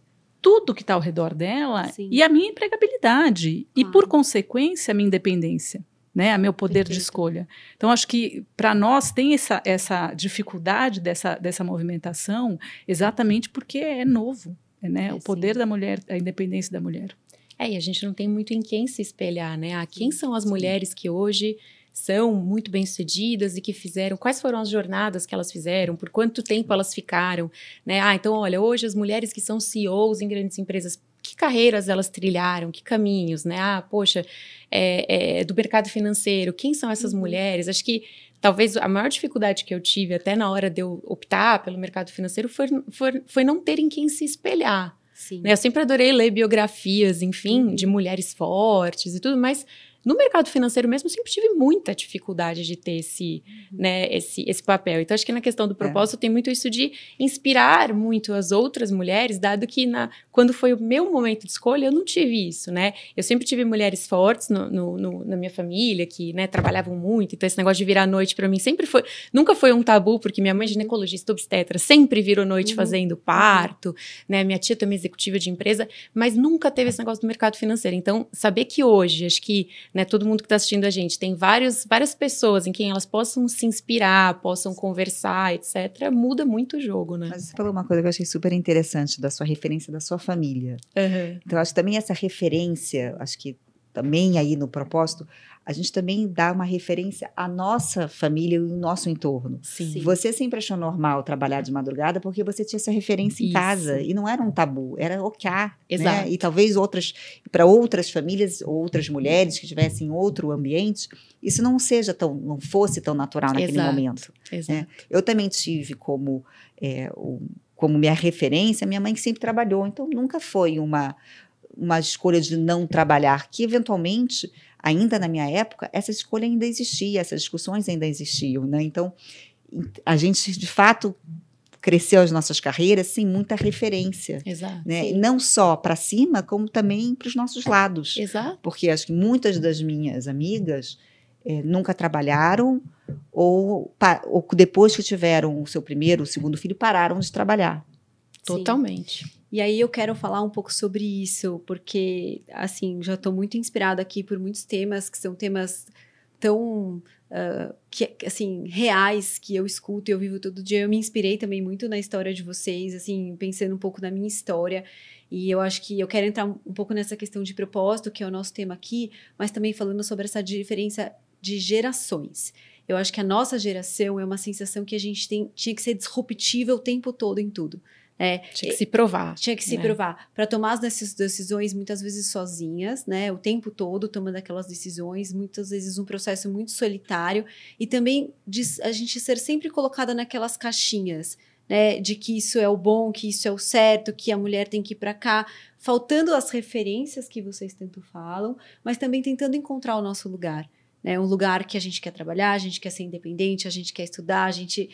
tudo que está ao redor dela Sim. e a minha empregabilidade e por consequência a minha independência né, a meu poder de escolha. Então, acho que para nós tem essa, essa dificuldade dessa, dessa movimentação exatamente porque é novo, né, é, o poder sim. da mulher, a independência da mulher. É, e a gente não tem muito em quem se espelhar, né? A quem são as sim. mulheres que hoje são muito bem-sucedidas e que fizeram, quais foram as jornadas que elas fizeram, por quanto tempo elas ficaram, né? Ah, então olha, hoje as mulheres que são CEOs em grandes empresas, que carreiras elas trilharam, que caminhos, né? Ah, poxa, é, é, do mercado financeiro, quem são essas uhum. mulheres? Acho que talvez a maior dificuldade que eu tive até na hora de eu optar pelo mercado financeiro foi, foi, foi não ter em quem se espelhar. Né? Eu sempre adorei ler biografias, enfim, uhum. de mulheres fortes e tudo, mas no mercado financeiro mesmo, eu sempre tive muita dificuldade de ter esse, uhum. né, esse, esse papel. Então, acho que na questão do é. propósito é. tem muito isso de inspirar muito as outras mulheres, dado que na, quando foi o meu momento de escolha, eu não tive isso, né? Eu sempre tive mulheres fortes no, no, no, na minha família, que né, trabalhavam muito. Então, esse negócio de virar à noite para mim sempre foi... Nunca foi um tabu, porque minha mãe é ginecologista obstetra, sempre virou noite uhum. fazendo uhum. parto, né? Minha tia também é executiva de empresa, mas nunca teve esse negócio do mercado financeiro. Então, saber que hoje, acho que né, todo mundo que está assistindo a gente, tem vários, várias pessoas em quem elas possam se inspirar, possam conversar, etc., muda muito o jogo, né? Mas você falou uma coisa que eu achei super interessante da sua referência da sua família. Uhum. Então, acho que também essa referência, acho que também aí no propósito, a gente também dá uma referência à nossa família e ao nosso entorno. Sim. Você sempre achou normal trabalhar de madrugada porque você tinha essa referência em Isso. casa e não era um tabu, era ok. Né? Exato. Né? E talvez outras para outras famílias, outras mulheres que tivessem outro ambiente, isso não seja tão, não fosse tão natural naquele Exato. momento. Né? Exato. Né? Eu também tive como é, o, como minha referência, minha mãe que sempre trabalhou, então nunca foi uma uma escolha de não trabalhar que eventualmente ainda na minha época, essa escolha ainda existia, essas discussões ainda existiam, né? Então, a gente de fato cresceu as nossas carreiras sem muita referência, Exato, né? Não só para cima, como também para os nossos lados. Exato. Porque acho que muitas das minhas amigas é, nunca trabalharam ou, ou depois que tiveram o seu primeiro, o segundo filho pararam de trabalhar. Totalmente. Sim. E aí eu quero falar um pouco sobre isso, porque, assim, já estou muito inspirada aqui por muitos temas que são temas tão, uh, que, assim, reais que eu escuto e eu vivo todo dia. Eu me inspirei também muito na história de vocês, assim, pensando um pouco na minha história. E eu acho que eu quero entrar um pouco nessa questão de propósito, que é o nosso tema aqui, mas também falando sobre essa diferença de gerações. Eu acho que a nossa geração é uma sensação que a gente tem, tinha que ser disruptível o tempo todo em tudo. É, tinha que se provar. Tinha que se né? provar. Para tomar as decisões, muitas vezes sozinhas, né? O tempo todo tomando aquelas decisões, muitas vezes um processo muito solitário. E também a gente ser sempre colocada naquelas caixinhas, né? De que isso é o bom, que isso é o certo, que a mulher tem que ir para cá. Faltando as referências que vocês tanto falam, mas também tentando encontrar o nosso lugar. Né? Um lugar que a gente quer trabalhar, a gente quer ser independente, a gente quer estudar, a gente,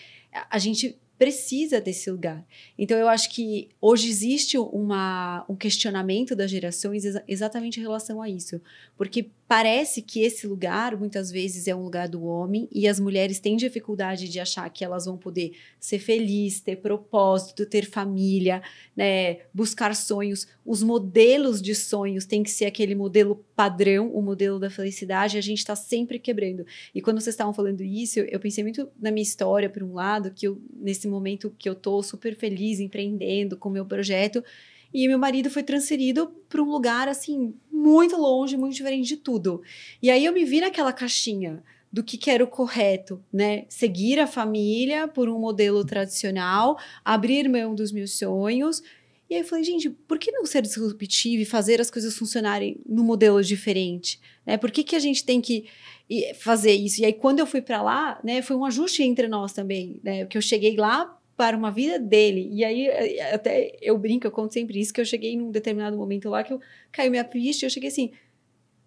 a gente precisa desse lugar. Então, eu acho que hoje existe uma, um questionamento das gerações exatamente em relação a isso. Porque Parece que esse lugar muitas vezes é um lugar do homem e as mulheres têm dificuldade de achar que elas vão poder ser felizes, ter propósito, ter família, né, buscar sonhos. Os modelos de sonhos têm que ser aquele modelo padrão, o modelo da felicidade. E a gente está sempre quebrando. E quando vocês estavam falando isso, eu pensei muito na minha história, por um lado, que eu, nesse momento que eu estou super feliz empreendendo com o meu projeto e meu marido foi transferido para um lugar assim muito longe, muito diferente de tudo. E aí eu me vi naquela caixinha do que, que era o correto, né? Seguir a família por um modelo tradicional, abrir mão dos meus sonhos. E aí eu falei, gente, por que não ser disruptivo e fazer as coisas funcionarem no modelo diferente? Né? Por que, que a gente tem que eh, fazer isso? E aí, quando eu fui para lá, né, foi um ajuste entre nós também, né? Porque eu cheguei lá para uma vida dele. E aí, é, é, até eu brinco, eu conto sempre isso, que eu cheguei num determinado momento lá que eu caiu minha pista e eu cheguei assim.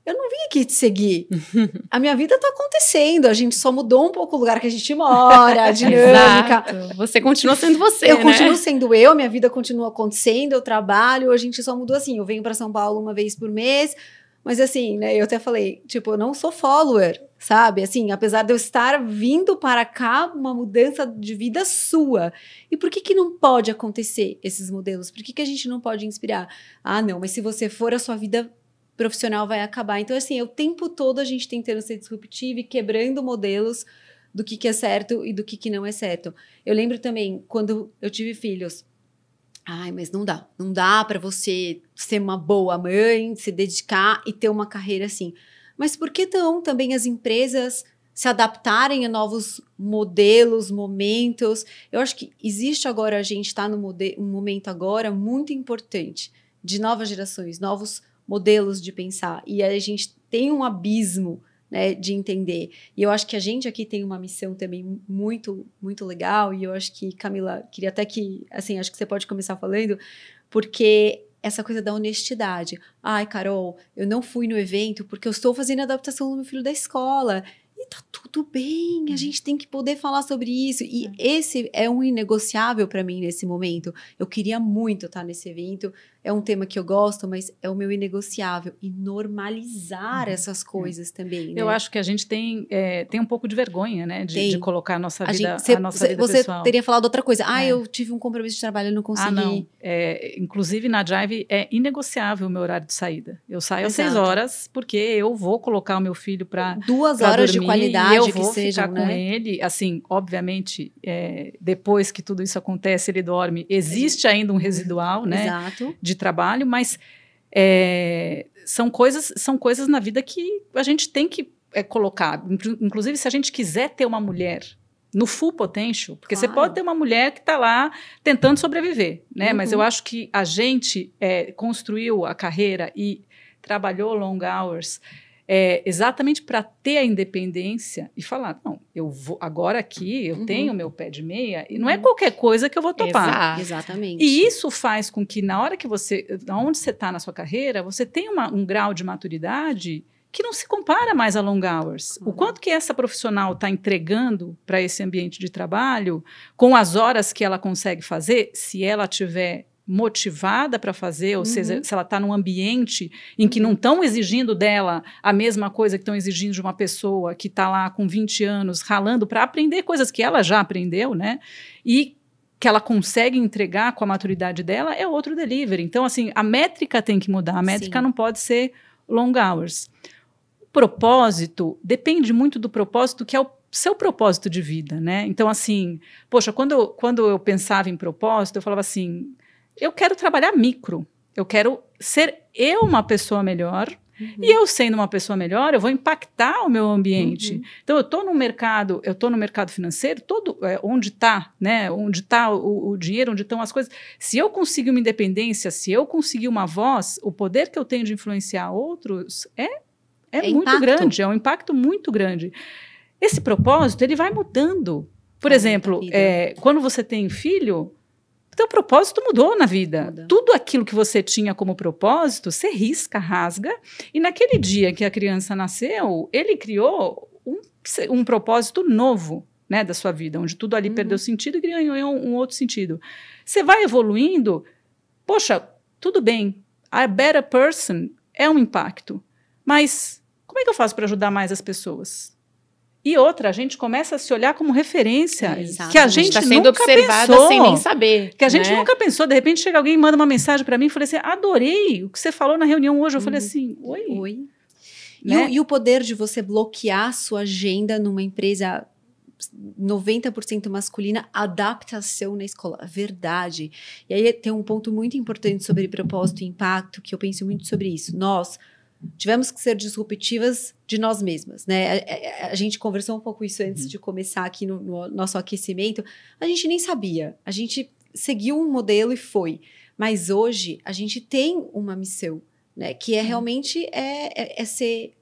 Eu não vim aqui te seguir. (laughs) a minha vida tá acontecendo. A gente só mudou um pouco o lugar que a gente mora, a (laughs) dinâmica. você continua sendo você. Eu né? continuo sendo eu, minha vida continua acontecendo, eu trabalho. A gente só mudou assim. Eu venho para São Paulo uma vez por mês, mas assim, né, eu até falei, tipo, eu não sou follower, sabe? Assim, apesar de eu estar vindo para cá, uma mudança de vida sua. E por que que não pode acontecer esses modelos? Por que que a gente não pode inspirar? Ah, não, mas se você for, a sua vida profissional vai acabar. Então, assim, o tempo todo a gente tentando ser disruptivo e quebrando modelos do que que é certo e do que que não é certo. Eu lembro também, quando eu tive filhos, Ai, mas não dá. Não dá para você ser uma boa mãe, se dedicar e ter uma carreira assim. Mas por que tão também as empresas se adaptarem a novos modelos, momentos? Eu acho que existe agora, a gente está num um momento agora muito importante de novas gerações, novos modelos de pensar. E a gente tem um abismo né, de entender. E eu acho que a gente aqui tem uma missão também muito, muito legal, e eu acho que, Camila, queria até que, assim, acho que você pode começar falando, porque essa coisa da honestidade. Ai, Carol, eu não fui no evento porque eu estou fazendo a adaptação do meu filho da escola. E tá tudo bem, a uhum. gente tem que poder falar sobre isso. E é. esse é um inegociável para mim nesse momento. Eu queria muito estar nesse evento, é um tema que eu gosto, mas é o meu inegociável. E normalizar uhum. essas uhum. coisas também. Né? Eu acho que a gente tem, é, tem um pouco de vergonha, né? De, de colocar a nossa a vida, gente, cê, a nossa cê, vida você pessoal. teria falado outra coisa. Ah, é. eu tive um compromisso de trabalho, e ah, não consegui. Ah, não. É, inclusive, na Drive, é inegociável o meu horário de saída. Eu saio Exato. às seis horas, porque eu vou colocar o meu filho para Duas pra horas dormir, de qualidade eu vou que sejam, com né? ele. Assim, obviamente, é, depois que tudo isso acontece, ele dorme. Existe ainda um residual, né? Exato. De trabalho, mas é, são, coisas, são coisas na vida que a gente tem que é, colocar. Inclusive, se a gente quiser ter uma mulher no full potential, porque claro. você pode ter uma mulher que está lá tentando sobreviver, né? Uhum. Mas eu uhum. acho que a gente é, construiu a carreira e trabalhou long hours é, exatamente para ter a independência e falar, não, eu vou agora aqui, eu uhum. tenho meu pé de meia e não é uhum. qualquer coisa que eu vou topar. Exatamente. E isso faz com que na hora que você, onde você está na sua carreira, você tenha uma, um grau de maturidade que não se compara mais a long hours. Uhum. O quanto que essa profissional está entregando para esse ambiente de trabalho, com as horas que ela consegue fazer, se ela tiver motivada para fazer, ou uhum. seja, se ela está num ambiente em que não estão exigindo dela a mesma coisa que estão exigindo de uma pessoa que está lá com 20 anos ralando para aprender coisas que ela já aprendeu, né? E que ela consegue entregar com a maturidade dela é outro delivery. Então, assim, a métrica tem que mudar. A métrica Sim. não pode ser long hours. O propósito depende muito do propósito que é o seu propósito de vida, né? Então, assim, poxa, quando, quando eu pensava em propósito, eu falava assim, eu quero trabalhar micro. Eu quero ser eu uma pessoa melhor. Uhum. E eu sendo uma pessoa melhor, eu vou impactar o meu ambiente. Uhum. Então eu estou no mercado, eu estou no mercado financeiro, todo é, onde está, né? Onde está o, o, dinheiro, onde estão as coisas. Se eu conseguir uma independência, se eu conseguir uma voz, o poder que eu tenho de influenciar outros é é, é muito impacto. grande, é um impacto muito grande. Esse propósito ele vai mudando. Por exemplo, é, quando você tem filho, então, o propósito mudou na vida. Muda. Tudo aquilo que você tinha como propósito, você risca, rasga. E naquele dia que a criança nasceu, ele criou um, um propósito novo né, da sua vida, onde tudo ali uhum. perdeu sentido e ganhou um, um outro sentido. Você vai evoluindo, poxa, tudo bem, a better person é um impacto, mas como é que eu faço para ajudar mais as pessoas? E outra, a gente começa a se olhar como referência, Exato. que a tá gente sendo nunca observada pensou, sem nem saber, que a gente né? nunca pensou. De repente chega alguém e manda uma mensagem para mim, e fala assim: "Adorei o que você falou na reunião hoje". Eu uhum. falei assim: "Oi". Oi. Né? E, o, e o poder de você bloquear sua agenda numa empresa 90% masculina, adaptação na escola. Verdade. E aí tem um ponto muito importante sobre propósito e impacto, que eu penso muito sobre isso. Nós, tivemos que ser disruptivas de nós mesmas, né? A, a, a gente conversou um pouco isso antes uhum. de começar aqui no, no, nosso aquecimento. A gente nem sabia, a gente seguiu um modelo e foi. Mas hoje a gente tem uma missão, né? Que é uhum. realmente é, é, é ser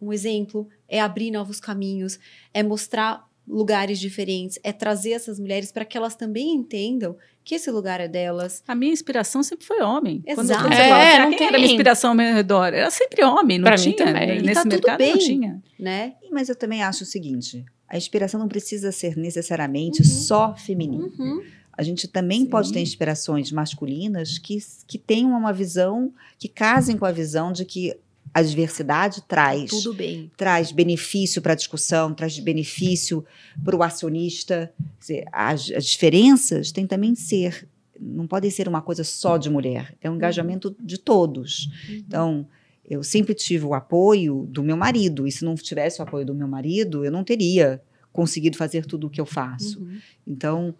um exemplo, é abrir novos caminhos, é mostrar lugares diferentes, é trazer essas mulheres para que elas também entendam que esse lugar é delas. A minha inspiração sempre foi homem. Exato. Quando é, ah, não quem tem. era minha inspiração ao meu redor? Era sempre homem, não pra tá tinha. Né? Nesse tá mercado bem, não tinha. Né? Mas eu também acho o seguinte: a inspiração não precisa ser necessariamente uhum. só feminina. Uhum. A gente também Sim. pode ter inspirações masculinas que, que tenham uma visão, que casem com a visão de que a diversidade traz. Tudo bem. Traz benefício para a discussão, traz benefício para o acionista. Dizer, as, as diferenças têm também de ser não podem ser uma coisa só de mulher, é um uhum. engajamento de todos. Uhum. Então, eu sempre tive o apoio do meu marido, e se não tivesse o apoio do meu marido, eu não teria conseguido fazer tudo o que eu faço. Uhum. Então,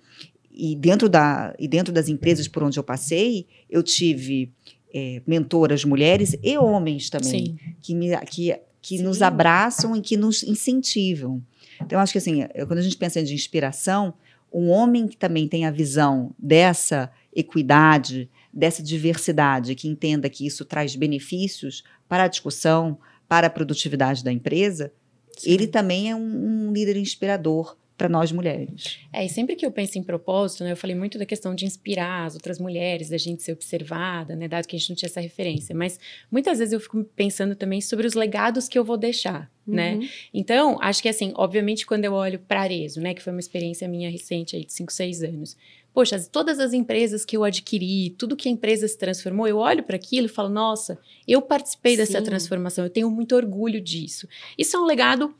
e dentro, da, e dentro das empresas por onde eu passei, eu tive é, mentoras mulheres e homens também, Sim. que, me, que, que Sim. nos abraçam e que nos incentivam. Então, acho que assim, é, quando a gente pensa de inspiração, um homem que também tem a visão dessa equidade, dessa diversidade, que entenda que isso traz benefícios para a discussão, para a produtividade da empresa, Sim. ele também é um, um líder inspirador para nós mulheres. É, e sempre que eu penso em propósito, né, eu falei muito da questão de inspirar as outras mulheres, da gente ser observada, né, dado que a gente não tinha essa referência, mas muitas vezes eu fico pensando também sobre os legados que eu vou deixar, uhum. né? Então, acho que assim, obviamente quando eu olho para Arezo, né, que foi uma experiência minha recente aí de 5, 6 anos, poxa, todas as empresas que eu adquiri, tudo que a empresa se transformou, eu olho para aquilo e falo, nossa, eu participei Sim. dessa transformação, eu tenho muito orgulho disso. Isso é um legado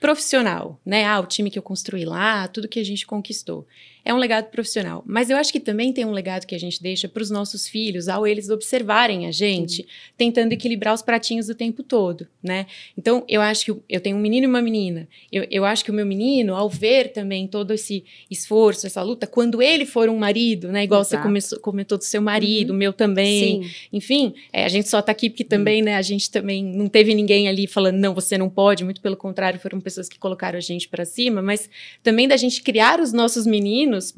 profissional, né? Ah, o time que eu construí lá, tudo que a gente conquistou é um legado profissional. Mas eu acho que também tem um legado que a gente deixa para os nossos filhos, ao eles observarem a gente, Sim. tentando equilibrar os pratinhos o tempo todo, né? Então, eu acho que eu tenho um menino e uma menina. Eu, eu acho que o meu menino, ao ver também todo esse esforço, essa luta, quando ele for um marido, né? Igual Exato. você começou, comentou do seu uhum. marido, uhum. meu também. Sim. Enfim, é, a gente só está aqui porque uhum. também, uhum. né? A gente também não teve ninguém ali falando, não, você não pode. Muito pelo contrário, foram pessoas que colocaram a gente para cima. Mas também da gente criar os nossos meninos anos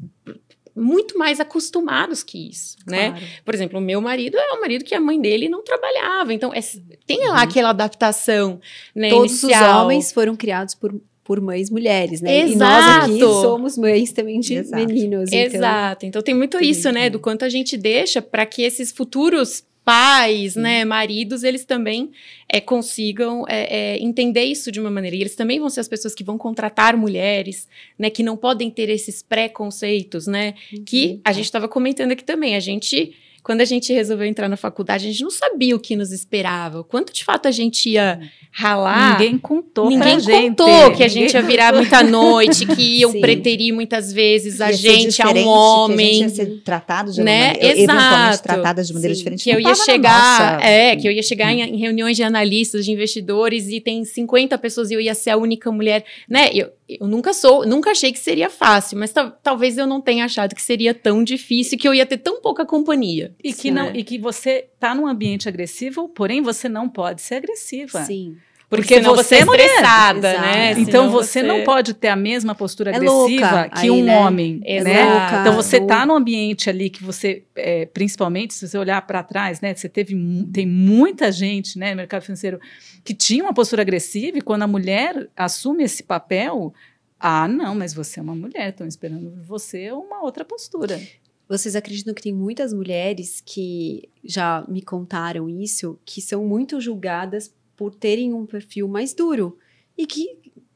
muito mais acostumados que isso, né? Claro. Por exemplo, o meu marido é um marido que a mãe dele não trabalhava, então é, tem lá uhum. aquela adaptação, né? Todos inicial. os homens foram criados por por mães mulheres, né? Exato. E nós aqui somos mães também de Exato. meninos. Então... Exato. Então tem muito isso, né? Do quanto a gente deixa para que esses futuros pais, né, Sim. né, maridos, eles também é, consigam é, é, entender isso de uma maneira. E eles também vão ser as pessoas que vão contratar mulheres, né, que não podem ter esses preconceitos, né, uhum. que a gente estava comentando aqui também. A gente quando a gente resolveu entrar na faculdade, a gente não sabia o que nos esperava, o quanto de fato a gente ia ralar. Ninguém contou Ninguém contou gente. que a gente Ninguém ia virar contou. muita noite, que (laughs) iam Sim. preterir muitas vezes a gente a um homem. Que a gente ia ser tratado de né? maneira, Exato. tratada de maneira Sim. diferente. Que eu ia chegar, é, que eu ia chegar em, em, reuniões de analistas, de investidores e tem 50 pessoas e eu ia ser a única mulher, né? Eu, eu nunca sou, nunca achei que seria fácil, mas talvez eu não tenha achado que seria tão difícil, que eu ia ter tão pouca companhia. E que não, é. e que você tá num ambiente agressivo, porém você não pode ser agressiva. Sim. Porque, Porque você é, é estressada, né? Então você, você, não pode ter a mesma postura é agressiva que aí, um né? homem, né? Então você tá num ambiente ali que você, é, principalmente se você olhar para trás, né? Você teve tem muita gente, né, no mercado financeiro que tinha uma postura agressiva e quando a mulher assume esse papel, ah, não, mas você é uma mulher, estão esperando você uma outra postura. Vocês acreditam que tem muitas mulheres que já me contaram isso, que são muito julgadas por terem um perfil mais duro e que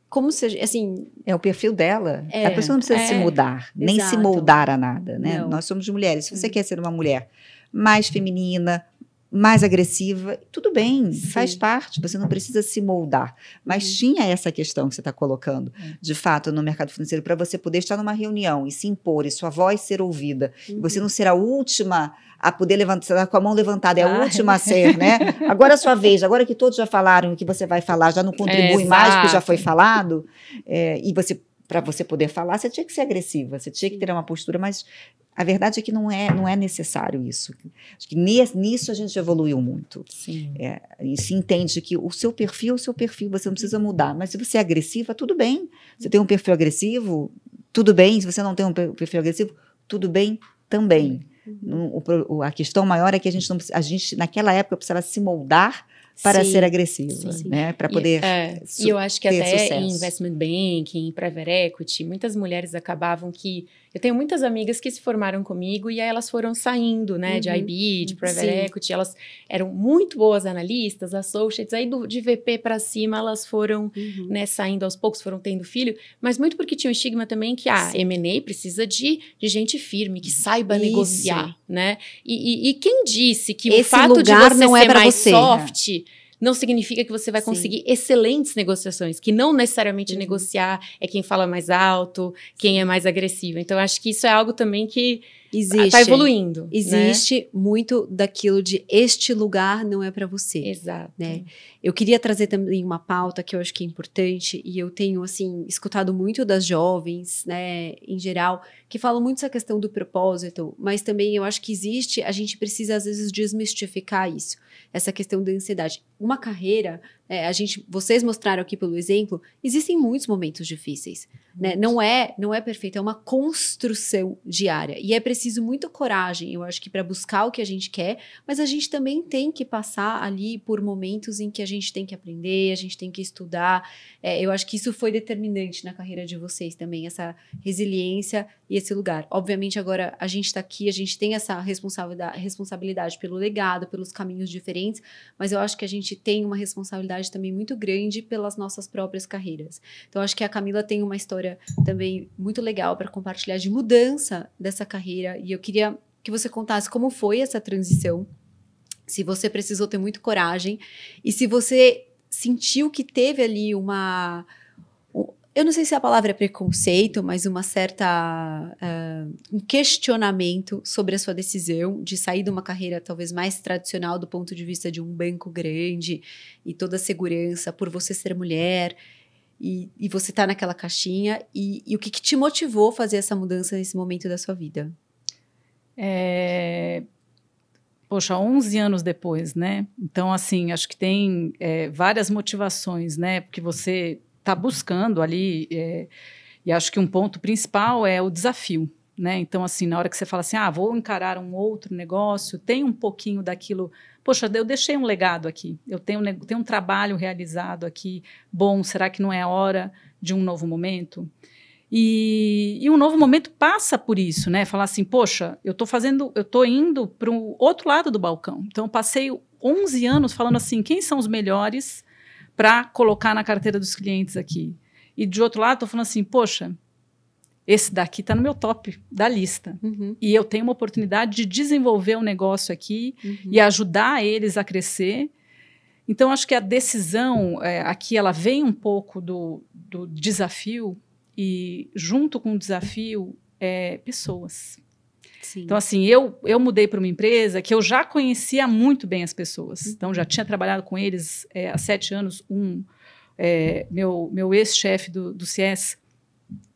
como se assim é o perfil dela é, a pessoa não precisa é, se mudar nem exato. se moldar a nada né não. nós somos mulheres se você hum. quer ser uma mulher mais hum. feminina mais agressiva. Tudo bem, Sim. faz parte, você não precisa se moldar. Mas Sim. tinha essa questão que você está colocando, é. de fato, no mercado financeiro, para você poder estar numa reunião e se impor, e sua voz ser ouvida, uhum. você não ser a última a poder levantar, tá com a mão levantada, é a ah. última a ser, né? (laughs) Agora é a sua vez, agora que todos já falaram o que você vai falar, já não contribui é, mais que já foi falado, é, e você para você poder falar, você tinha que ser agressiva, você tinha que ter uma postura mais a verdade é que não é, não é necessário isso. Acho que nisso a gente evoluiu muito. Sim. É, e se entende que o seu perfil é o seu perfil, você não precisa mudar. Mas se você é agressiva, tudo bem. Se você tem um perfil agressivo, tudo bem. Se você não tem um perfil agressivo, tudo bem também. Uhum. O, o, a questão maior é que a gente, não, a gente naquela época, precisava se moldar para sim, ser agressiva, sim. né? Para poder. E, é, e eu acho que até sucesso. em investment banking, em private equity, muitas mulheres acabavam que eu tenho muitas amigas que se formaram comigo e aí elas foram saindo, né, uhum. de IB, de Private Sim. Equity, elas eram muito boas analistas, associates, aí do, de VP para cima elas foram, uhum. né, saindo aos poucos, foram tendo filho, mas muito porque tinha o estigma também que ah, a ah, M&A precisa de, de gente firme, que saiba Isso. negociar, né? E, e, e, quem disse que Esse o fato de você não é ser mais você, né? soft... Né? não significa que você vai conseguir Sim. excelentes negociações, que não necessariamente uhum. negociar é quem fala mais alto, quem é mais agressivo. Então, acho que isso é algo também que Existe. Ah, tá evoluindo. Né? Existe né? muito daquilo de este lugar não é para você. Exato. Né? Eu queria trazer também uma pauta que eu acho que é importante e eu tenho, assim, escutado muito das jovens, né, em geral, que falam muito essa questão do propósito, mas também eu acho que existe, a gente precisa às vezes desmistificar isso, essa questão da ansiedade. Uma carreira é, a gente, vocês mostraram aqui pelo exemplo, existem muitos momentos difíceis, muito. né? Não é, não é perfeito, é uma construção diária e é preciso muita coragem, eu acho que para buscar o que a gente quer, mas a gente também tem que passar ali por momentos em que a gente tem que aprender, a gente tem que estudar. É, eu acho que isso foi determinante na carreira de vocês também, essa resiliência e esse lugar. Obviamente agora a gente está aqui, a gente tem essa responsabilidade, responsabilidade pelo legado, pelos caminhos diferentes, mas eu acho que a gente tem uma responsabilidade responsabilidade também muito grande pelas nossas próprias carreiras. Então, acho que a Camila tem uma história também muito legal para compartilhar de mudança dessa carreira. E eu queria que você contasse como foi essa transição, se você precisou ter muito coragem e se você sentiu que teve ali uma eu não sei se a palavra é preconceito, mas uma certa uh, um questionamento sobre a sua decisão de sair de uma carreira talvez mais tradicional do ponto de vista de um banco grande e toda a segurança por você ser mulher e, e você estar tá naquela caixinha e, e o que, que, te motivou a fazer essa mudança nesse momento da sua vida? É... Poxa, 11 anos depois, né? Então, assim, acho que tem é, várias motivações, né? Porque você está buscando ali. É, e acho que um ponto principal é o desafio. Né? Então, assim, na hora que você fala assim, ah, vou encarar um outro negócio, tem um pouquinho daquilo. Poxa, eu deixei um legado aqui, eu tenho, né, tenho um trabalho realizado aqui, bom, será que não é hora de um novo momento? E, e um novo momento passa por isso, né? Falar assim, poxa, eu estou fazendo, eu estou indo para o outro lado do balcão. Então, passei 11 anos falando assim, quem são os melhores para colocar na carteira dos clientes aqui. E de outro lado, estou falando assim, poxa, esse daqui está no meu top da lista. Uhum. E eu tenho uma oportunidade de desenvolver um negócio aqui uhum. e ajudar eles a crescer. Então, acho que a decisão é, aqui ela vem um pouco do, do desafio, e junto com o desafio, é, pessoas. Sim. Então, assim, eu, eu mudei para uma empresa que eu já conhecia muito bem as pessoas. Uhum. Então, já tinha trabalhado com eles é, há sete anos. Um, é, meu, meu ex-chefe do, do CS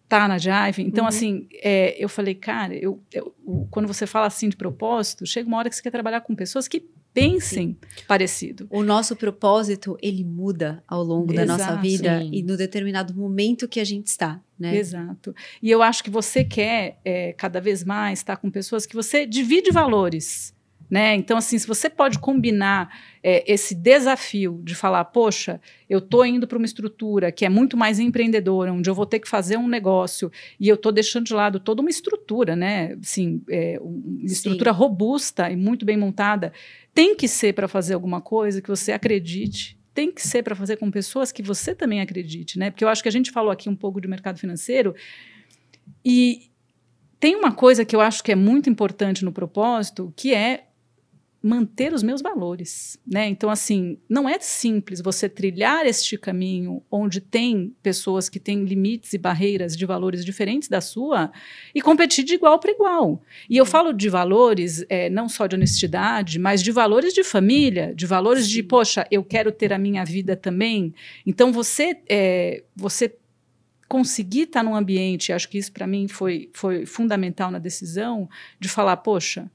tá na Jive. Então, uhum. assim, é, eu falei, cara, eu, eu, quando você fala assim de propósito, chega uma hora que você quer trabalhar com pessoas que pensem Sim. parecido. O nosso propósito, ele muda ao longo Exato. da nossa vida Sim. e no determinado momento que a gente está, né? Exato. E eu acho que você quer, é, cada vez mais, estar com pessoas que você divide valores. Né? Então, assim, se você pode combinar é, esse desafio de falar, poxa, eu estou indo para uma estrutura que é muito mais empreendedora, onde eu vou ter que fazer um negócio e eu estou deixando de lado toda uma estrutura, né? Assim, é, uma estrutura Sim. robusta e muito bem montada, tem que ser para fazer alguma coisa que você acredite tem que ser para fazer com pessoas que você também acredite, né? Porque eu acho que a gente falou aqui um pouco de mercado financeiro e tem uma coisa que eu acho que é muito importante no propósito, que é manter os meus valores, né? Então assim, não é simples você trilhar este caminho onde tem pessoas que têm limites e barreiras de valores diferentes da sua e competir de igual para igual. E eu falo de valores é, não só de honestidade, mas de valores de família, de valores de poxa, eu quero ter a minha vida também. Então você é, você conseguir estar tá num ambiente, acho que isso para mim foi, foi fundamental na decisão, de falar, poxa,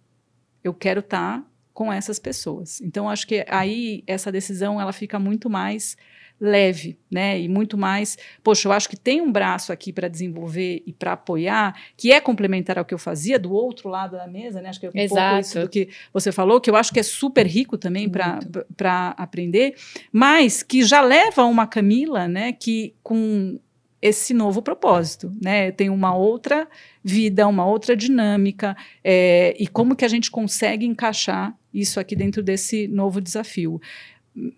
eu quero estar tá com essas pessoas. Então, acho que aí essa decisão ela fica muito mais leve, né? E muito mais, poxa, eu acho que tem um braço aqui para desenvolver e para apoiar, que é complementar ao que eu fazia do outro lado da mesa, né? Acho que é um Exato. pouco isso do que você falou, que eu acho que é super rico também para aprender, mas que já leva uma Camila, né, que com esse novo propósito, né? Tem uma outra vida, uma outra dinâmica é, e como que a gente consegue encaixar isso aqui dentro desse novo desafio?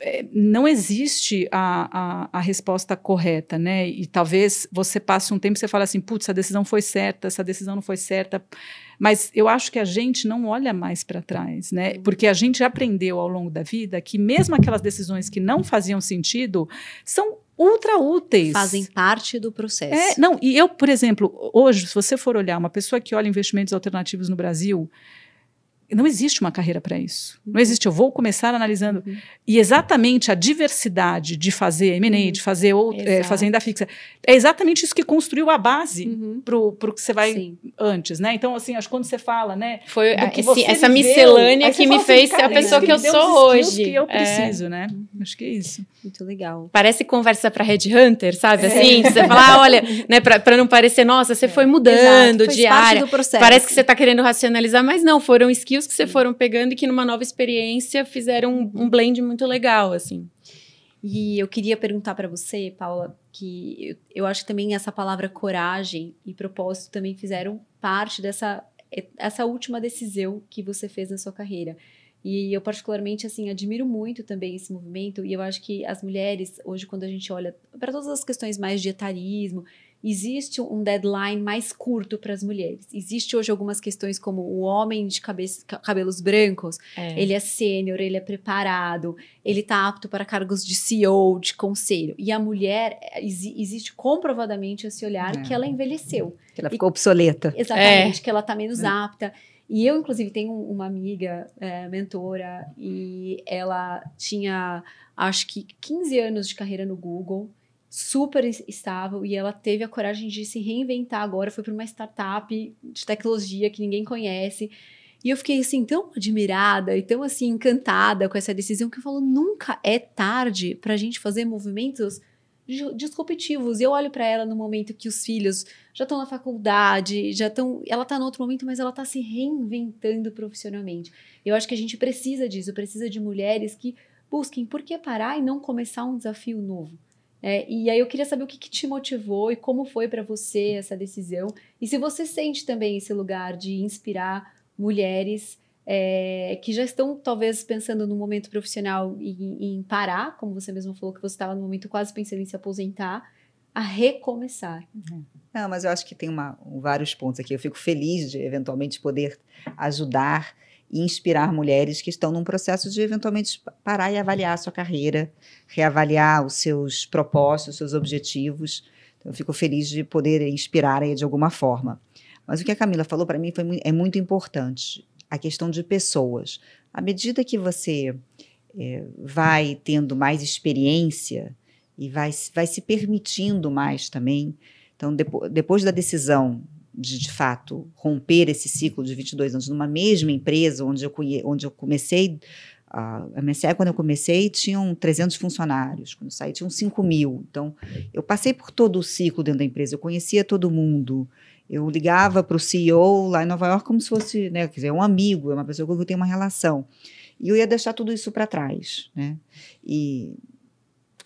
É, não existe a, a, a resposta correta, né? E talvez você passe um tempo e você fale assim, putz, essa decisão foi certa, essa decisão não foi certa. Mas eu acho que a gente não olha mais para trás, né? Uhum. Porque a gente aprendeu ao longo da vida que mesmo aquelas decisões que não faziam sentido são ultra úteis. Fazem parte do processo. É, não, e eu, por exemplo, hoje, se você for olhar uma pessoa que olha investimentos alternativos no Brasil, não existe uma carreira para isso. Não uhum. existe. Eu vou começar analisando. Uhum. E exatamente a diversidade de fazer M&A, uhum. de fazer outra, é, fazenda fixa, é exatamente isso que construiu a base uhum. para o que você vai Sim. antes, né? Então, assim, acho que quando você fala, né? Foi esse, essa viveu, miscelânea que me assim, fez a pessoa que, eu sou hoje. que eu é. preciso, é. né? Acho que é isso. Muito legal. Parece conversa para Red Hunter, sabe? Assim? É. Assim, você falar, ah, olha, né, para não parecer, nossa, você é. foi mudando Exato, de área. Parece que você está querendo racionalizar, mas não, foram skills desafios que você foram pegando e que numa nova experiência fizeram um, blend muito legal, assim. E eu queria perguntar para você, Paula, que eu, eu acho que também essa palavra coragem e propósito também fizeram parte dessa é, essa última decisão que você fez na sua carreira. E eu particularmente assim admiro muito também esse movimento e eu acho que as mulheres hoje quando a gente olha para todas as questões mais de etarismo existe um deadline mais curto para as mulheres. Existe hoje algumas questões como o homem de cabeça, cabelos brancos, é. ele é sênior, ele é preparado, ele está apto para cargos de CEO, de conselho. E a mulher, eh, existe comprovadamente esse olhar é. que ela envelheceu. Que ela ficou e, obsoleta. Exatamente, é. que ela está menos é. apta. E eu, inclusive, tenho uma amiga, é, mentora, e ela tinha, acho que, 15 anos de carreira no Google super estável e ela teve a coragem de se reinventar agora, foi para uma startup de tecnologia que ninguém conhece. E eu fiquei assim tão admirada e tão assim encantada com essa decisão que eu falo, nunca é tarde para a gente fazer movimentos disruptivos. E eu olho para ela no momento que os filhos já estão na faculdade, já estão, ela está no outro momento, mas ela está se reinventando profissionalmente. Eu acho que a gente precisa disso, precisa de mulheres que busquem por que parar e não começar um desafio novo. É, e aí eu queria saber o que, que te motivou e como foi para você essa decisão. E se você sente também esse lugar de inspirar mulheres é, que já estão talvez pensando no momento profissional em, em parar, como você mesmo falou que você estava no momento quase pensando em se aposentar, a recomeçar. Uhum. Não, mas eu acho que tem uma, vários pontos aqui. Eu fico feliz de eventualmente poder ajudar e inspirar mulheres que estão num processo de eventualmente parar e avaliar a sua carreira, reavaliar os seus propósitos, os seus objetivos. Então, eu fico feliz de poder inspirar aí de alguma forma. Mas o que a Camila falou para mim foi, é muito importante, a questão de pessoas. À medida que você é, vai tendo mais experiência e vai, vai se permitindo mais também, então, depois da decisão de, de fato, romper esse ciclo de 22 anos numa mesma empresa onde eu, conhe, onde eu comecei. A MSE, quando eu comecei, tinham 300 funcionários. Quando eu saí, tinham 5 mil. Então, eu passei por todo o ciclo dentro da empresa. Eu conhecia todo mundo. Eu ligava para o CEO lá em Nova York como se fosse né, quer dizer, é um amigo, é uma pessoa com quem eu tenho uma relação. E eu ia deixar tudo isso para trás. Né? E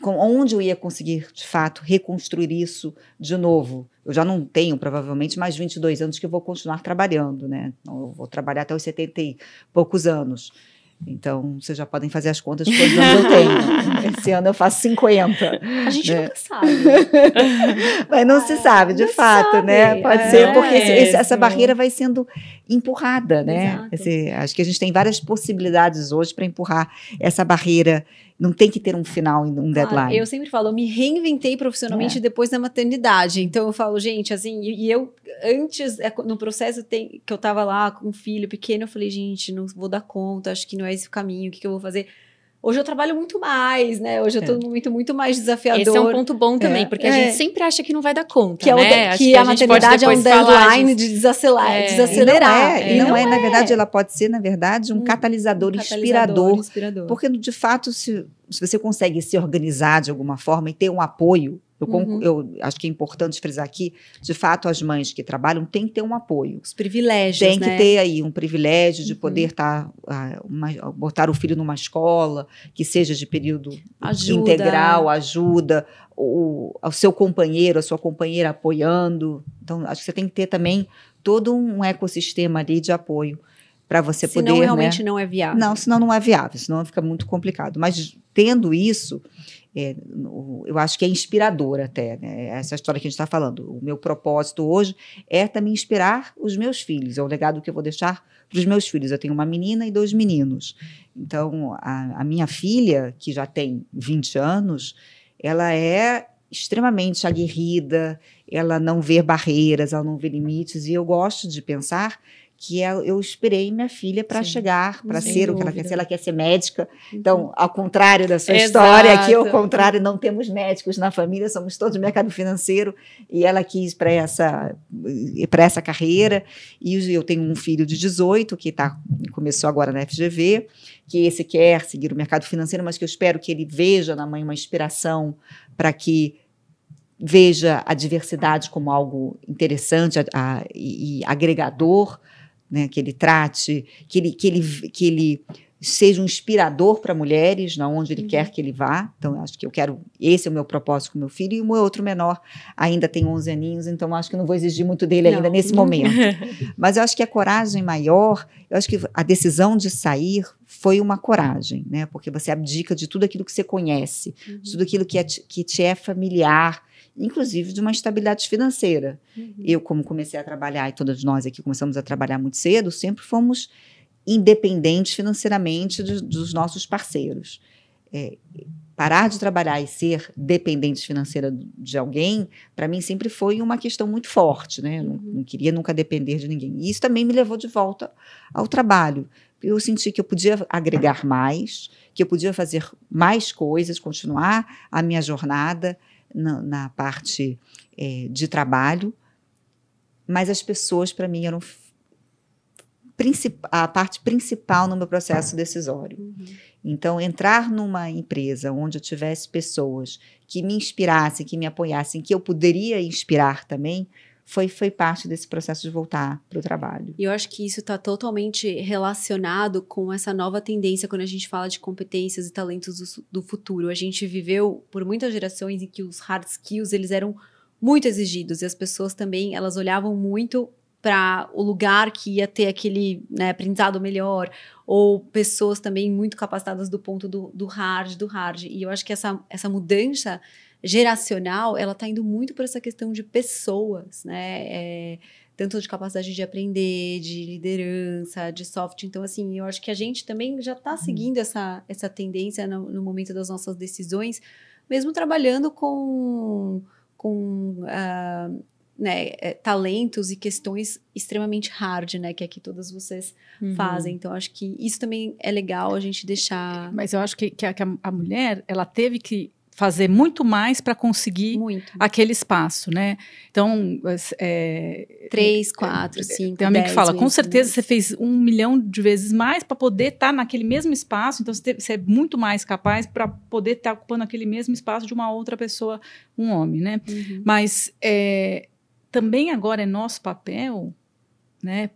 com, onde eu ia conseguir, de fato, reconstruir isso de novo? eu já não tenho provavelmente mais 22 anos que vou continuar trabalhando, né? Então, eu vou trabalhar até os 70 e poucos anos. Então, vocês já podem fazer as contas de quantos anos eu tenho. (laughs) Esse ano eu faço 50. A gente né? nunca sabe. (laughs) Mas não é, se sabe, de fato, sabe. né? Pode é, ser, porque esse, essa barreira vai sendo empurrada, né? Esse, acho que a gente tem várias possibilidades hoje para empurrar essa barreira não tem que ter um final, um ah, deadline. Ah, eu sempre falo, eu me reinventei profissionalmente é. depois da maternidade. Então eu falo, gente, assim, e eu antes, é, no processo que eu tava lá com um filho pequeno, eu falei, gente, não vou dar conta, acho que não é esse o caminho, o que, que eu vou fazer? Hoje eu trabalho muito mais, né? Hoje eu estou é. num momento muito mais desafiador. Esse é um ponto bom é, também, é. porque a é. gente sempre acha que não vai dar conta, que, é de, né? que, que a, a maternidade é um deadline de desacelerar. É. desacelerar. E não é, e não, não na verdade, ela pode ser, na verdade, um, um catalisador, um inspirador, inspirador. Porque, de fato, se, se você consegue se organizar de alguma forma e ter um apoio, eu, uhum. eu, acho que é importante frisar aqui, de fato, as mães que trabalham têm que ter um apoio. Os privilégios, Tem que né? ter aí um privilégio de uhum. poder tá, ah, botar o filho numa escola, que seja de período ajuda. integral, ajuda, o, o seu companheiro, a sua companheira apoiando. Então, acho que você tem que ter também todo um ecossistema ali de apoio para você senão, poder. Senão né? realmente né? não é viável. Não, senão não é viável, senão fica muito complicado. Mas tendo isso, é, eu acho que é inspirador até, né? Essa história que a gente está falando. O meu propósito hoje é também inspirar os meus filhos, é o legado que eu vou deixar para os meus filhos. Eu tenho uma menina e dois meninos. Então, a, a minha filha, que já tem 20 anos, ela é extremamente aguerrida, ela não vê barreiras, ela não vê limites, e eu gosto de pensar que é, eu esperei minha filha para chegar, para ser dúvida. o que ela quer ser, ela quer ser médica. Uhum. Então, ao contrário da sua Exato. história, aqui ao contrário, não temos médicos na família, somos todos do mercado financeiro e ela quis para essa para essa carreira. E eu tenho um filho de 18 que tá começou agora na FGV, que esse quer seguir o mercado financeiro, mas que eu espero que ele veja na mãe uma inspiração para que veja a diversidade como algo interessante a, a, e agregador né, que ele trate, que ele, que ele, que ele seja um inspirador para mulheres, não onde ele uhum. quer que ele vá. Então, acho que eu quero, esse é o meu propósito com meu filho. E o meu outro menor ainda tem 11 aninhos, então acho que não vou exigir muito dele não. ainda nesse (laughs) momento. Mas eu acho que a coragem maior, eu acho que a decisão de sair foi uma coragem, né? Porque você abdica de tudo aquilo que você conhece, uhum. tudo aquilo que, é, que te é familiar, inclusive de uma estabilidade financeira. Uhum. Eu, como comecei a trabalhar, e todas nós aqui começamos a trabalhar muito cedo, sempre fomos independentes financeiramente de, dos nossos parceiros. É, parar de trabalhar e ser dependente financeira de alguém, para mim sempre foi uma questão muito forte, né? Não, uhum. não, queria nunca depender de ninguém. E isso também me levou de volta ao trabalho. Eu senti que eu podia agregar mais, que eu podia fazer mais coisas, continuar a minha jornada na, na parte é, de trabalho, mas as pessoas, para mim, eram a parte principal no meu processo decisório. Uhum. Então, entrar numa empresa onde eu tivesse pessoas que me inspirassem, que me apoiassem, que eu poderia inspirar também, foi, foi parte desse processo de voltar para o trabalho. E eu acho que isso está totalmente relacionado com essa nova tendência quando a gente fala de competências e talentos do, do futuro. A gente viveu por muitas gerações em que os hard skills eles eram muito exigidos e as pessoas também elas olhavam muito para o lugar que ia ter aquele né, aprendizado melhor, ou pessoas também muito capacitadas do ponto do, do hard, do hard. E eu acho que essa, essa mudança geracional, ela está indo muito para essa questão de pessoas, né? É, tanto de capacidade de aprender, de liderança, de soft. Então, assim, eu acho que a gente também já está uhum. seguindo essa, essa tendência no, no, momento das nossas decisões, mesmo trabalhando com, com uh, né, é, talentos e questões extremamente hard, né? Que aqui todas vocês uhum. fazem. Então, acho que isso também é legal a gente deixar. Mas eu acho que, que, a, que a mulher, ela teve que fazer muito mais para conseguir muito. aquele espaço, né? Então, é, é três, é, quatro, é, cinco. Tem um amigo que fala, com certeza né? você fez um milhão de vezes mais para poder estar tá naquele mesmo espaço. Então, você, é muito mais capaz para poder estar tá ocupando aquele mesmo espaço de uma outra pessoa, um homem, né? Uhum. Mas é, também agora é nosso papel, né?